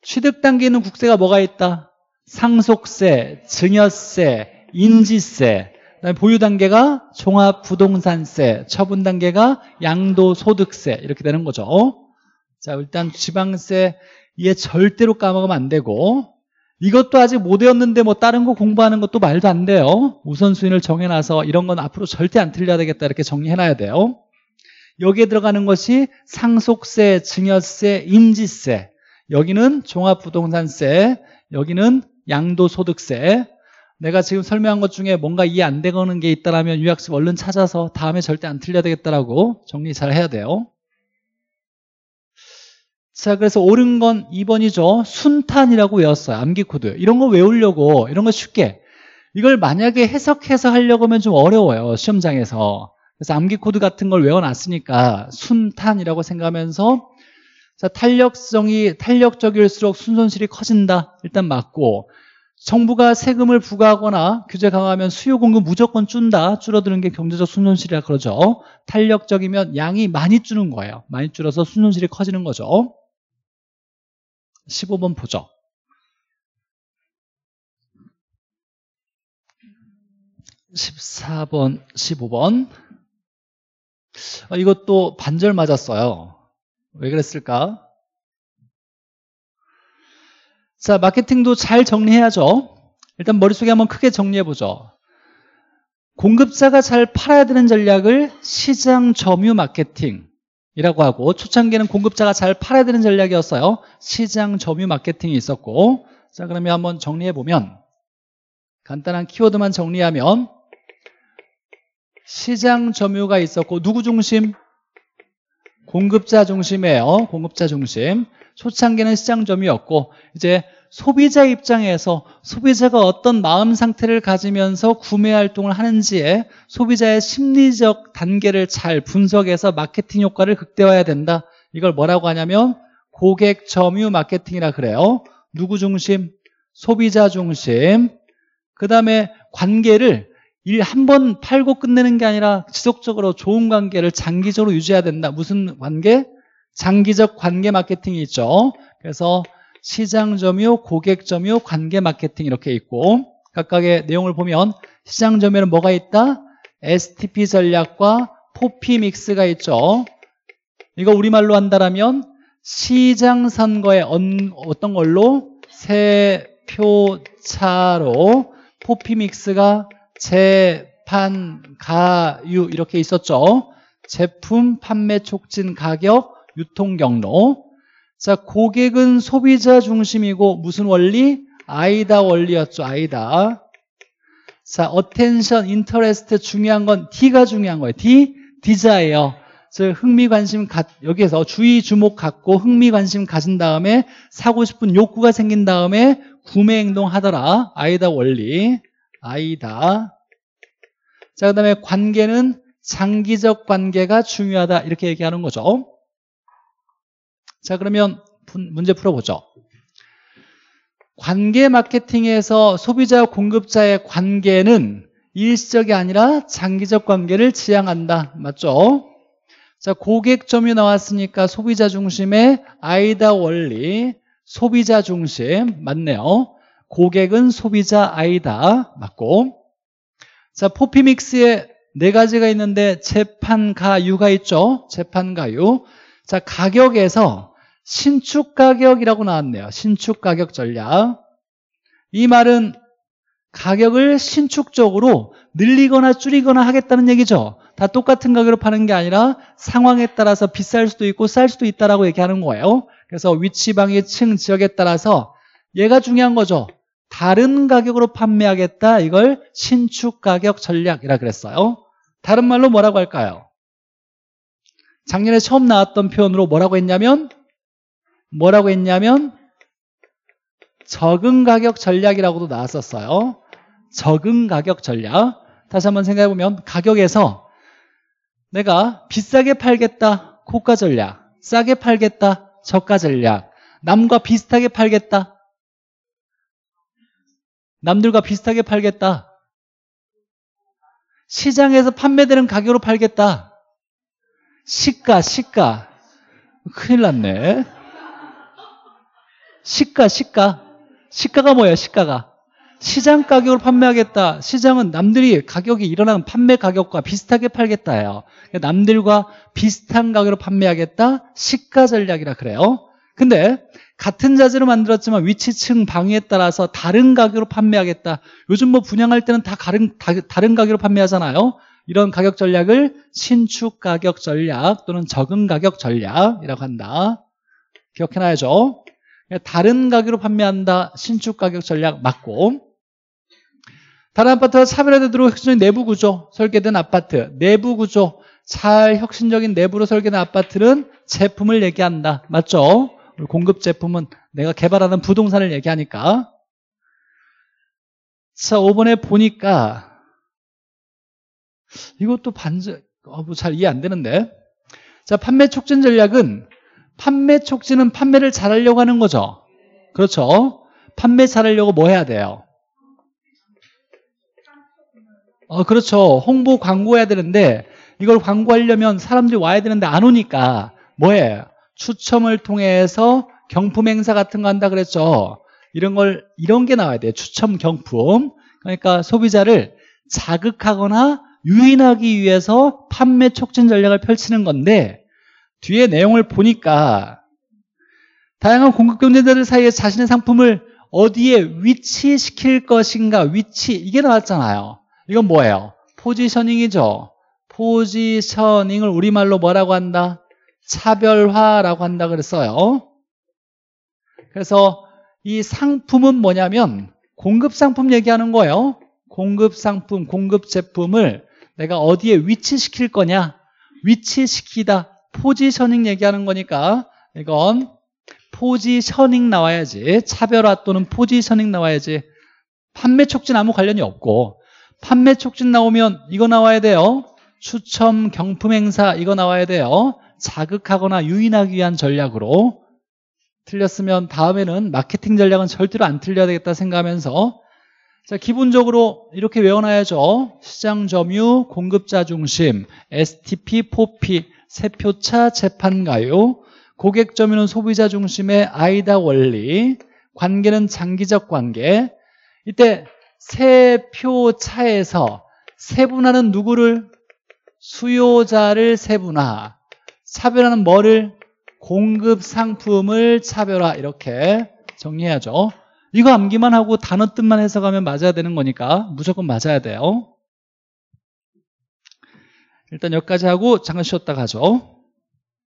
취득 단계에 있는 국세가 뭐가 있다? 상속세, 증여세, 인지세 그다음에 보유 단계가 종합부동산세, 처분 단계가 양도소득세 이렇게 되는 거죠 자 일단 지방세 얘 절대로 까먹으면 안 되고 이것도 아직 못 외웠는데 뭐 다른 거 공부하는 것도 말도 안 돼요. 우선순위를 정해놔서 이런 건 앞으로 절대 안 틀려야 되겠다 이렇게 정리해놔야 돼요. 여기에 들어가는 것이 상속세, 증여세, 인지세. 여기는 종합부동산세, 여기는 양도소득세. 내가 지금 설명한 것 중에 뭔가 이해 안 되는 게있다면 유학습 얼른 찾아서 다음에 절대 안 틀려야 되겠다라고 정리 잘 해야 돼요. 자, 그래서 옳은 건 2번이죠. 순탄이라고 외웠어요. 암기 코드. 이런 거 외우려고, 이런 거 쉽게. 이걸 만약에 해석해서 하려고 하면 좀 어려워요. 시험장에서. 그래서 암기 코드 같은 걸 외워놨으니까 순탄이라고 생각하면서 자, 탄력성이, 탄력적일수록 순손실이 커진다. 일단 맞고. 정부가 세금을 부과하거나 규제 강화하면 수요 공급 무조건 준다. 줄어드는 게 경제적 순손실이라 그러죠. 탄력적이면 양이 많이 주는 거예요. 많이 줄어서 순손실이 커지는 거죠. 15번 보죠. 1 4번1 5번 이것도 반절 맞았어요. 왜 그랬을까? 자, 마케팅도 잘 정리해야죠. 일단 머릿속에 한번 크게 정리해보죠. 공급자가 잘 팔아야 되는 전략을 시장 점유 마케팅. 이라고 하고 초창기는 공급자가 잘 팔아야 되는 전략이었어요. 시장 점유 마케팅이 있었고 자 그러면 한번 정리해보면 간단한 키워드만 정리하면 시장 점유가 있었고 누구 중심? 공급자 중심이에요. 공급자 중심. 초창기는 시장 점유였고 이제 소비자 입장에서 소비자가 어떤 마음 상태를 가지면서 구매 활동을 하는지에 소비자의 심리적 단계를 잘 분석해서 마케팅 효과를 극대화해야 된다. 이걸 뭐라고 하냐면 고객 점유 마케팅이라 그래요. 누구 중심? 소비자 중심. 그 다음에 관계를 일 한 번 팔고 끝내는 게 아니라 지속적으로 좋은 관계를 장기적으로 유지해야 된다. 무슨 관계? 장기적 관계 마케팅이 있죠. 그래서 시장 점유, 고객 점유, 관계 마케팅 이렇게 있고 각각의 내용을 보면 시장 점유는 뭐가 있다? STP 전략과 포피 믹스가 있죠. 이거 우리말로 한다라면 시장 선거에 어떤 걸로 세 표 차로 포피 믹스가 재판 가유 이렇게 있었죠. 제품 판매 촉진 가격 유통 경로 자, 고객은 소비자 중심이고 무슨 원리? 아이다 원리였죠. 아이다. 자, attention, interest 중요한 건 D가 중요한 거예요. D, desire. 즉 흥미 관심 가, 여기에서 주의 주목 갖고 흥미 관심 가진 다음에 사고 싶은 욕구가 생긴 다음에 구매 행동 하더라. 아이다 원리. 아이다. 자, 그다음에 관계는 장기적 관계가 중요하다 이렇게 얘기하는 거죠. 자 그러면 문제 풀어보죠. 관계 마케팅에서 소비자와 공급자의 관계는 일시적이 아니라 장기적 관계를 지향한다. 맞죠? 자, 고객점이 나왔으니까 소비자 중심의 아이다 원리, 소비자 중심 맞네요. 고객은 소비자 아이다 맞고 자, 포피믹스에 네 가지가 있는데 재판가유가 있죠. 재판가유. 자, 가격에서 신축 가격이라고 나왔네요. 신축 가격 전략. 이 말은 가격을 신축적으로 늘리거나 줄이거나 하겠다는 얘기죠. 다 똑같은 가격으로 파는 게 아니라 상황에 따라서 비쌀 수도 있고 쌀 수도 있다라고 얘기하는 거예요. 그래서 위치방위 층 지역에 따라서 얘가 중요한 거죠. 다른 가격으로 판매하겠다 이걸 신축 가격 전략이라 그랬어요. 다른 말로 뭐라고 할까요? 작년에 처음 나왔던 표현으로 뭐라고 했냐면 뭐라고 했냐면 적은 가격 전략이라고도 나왔었어요. 적은 가격 전략. 다시 한번 생각해 보면 가격에서 내가 비싸게 팔겠다. 고가 전략. 싸게 팔겠다. 저가 전략. 남과 비슷하게 팔겠다. 남들과 비슷하게 팔겠다. 시장에서 판매되는 가격으로 팔겠다. 시가, 시가. 큰일 났네. 시가, 시가. 시가가 뭐야, 시가가? 시장 가격을 판매하겠다. 시장은 남들이 가격이 일어나는 판매 가격과 비슷하게 팔겠다예요. 그러니까 남들과 비슷한 가격으로 판매하겠다. 시가 전략이라 그래요. 근데 같은 자재로 만들었지만 위치층 방위에 따라서 다른 가격으로 판매하겠다. 요즘 뭐 분양할 때는 다 다른 다, 다른 가격으로 판매하잖아요. 이런 가격 전략을 신축 가격 전략 또는 적은 가격 전략이라고 한다. 기억해 놔야죠. 다른 가격으로 판매한다. 신축 가격 전략 맞고 다른 아파트와 차별화되도록 혁신적인 내부 구조 설계된 아파트 내부 구조 잘 혁신적인 내부로 설계된 아파트는 제품을 얘기한다. 맞죠? 공급 제품은 내가 개발하는 부동산을 얘기하니까 자 5번에 보니까 이것도 반전 어, 뭐잘 이해 안 되는데 자 판매 촉진 전략은 판매 촉진은 판매를 잘하려고 하는 거죠. 그렇죠. 판매 잘하려고 뭐 해야 돼요? 어, 그렇죠. 홍보 광고해야 되는데 이걸 광고하려면 사람들이 와야 되는데 안 오니까 뭐예요? 추첨을 통해서 경품 행사 같은 거 한다 그랬죠. 이런 걸 이런 게 나와야 돼요. 추첨 경품. 그러니까 소비자를 자극하거나 유인하기 위해서 판매 촉진 전략을 펼치는 건데 뒤에 내용을 보니까 다양한 공급 경쟁자들 사이에 자신의 상품을 어디에 위치시킬 것인가 위치 이게 나왔잖아요. 이건 뭐예요? 포지셔닝이죠. 포지셔닝을 우리말로 뭐라고 한다? 차별화라고 한다 그랬어요. 그래서 이 상품은 뭐냐면 공급 상품 얘기하는 거예요. 공급 상품, 공급 제품을 내가 어디에 위치시킬 거냐? 위치시키다. 포지셔닝 얘기하는 거니까 이건 포지셔닝 나와야지 차별화 또는 포지셔닝 나와야지 판매 촉진 아무 관련이 없고 판매 촉진 나오면 이거 나와야 돼요 추첨 경품 행사 이거 나와야 돼요 자극하거나 유인하기 위한 전략으로 틀렸으면 다음에는 마케팅 전략은 절대로 안 틀려야 되겠다 생각하면서 자 기본적으로 이렇게 외워놔야죠 시장 점유 공급자 중심 STP, 4P 세표차 재판가요. 고객 점유는 소비자 중심의 아이다 원리. 관계는 장기적 관계. 이때 세표차에서 세분화는 누구를? 수요자를 세분화. 차별화는 뭐를? 공급 상품을 차별화. 이렇게 정리해야죠. 이거 암기만 하고 단어 뜻만 해석하면 맞아야 되는 거니까 무조건 맞아야 돼요. 일단 여기까지 하고 잠깐 쉬었다 가죠.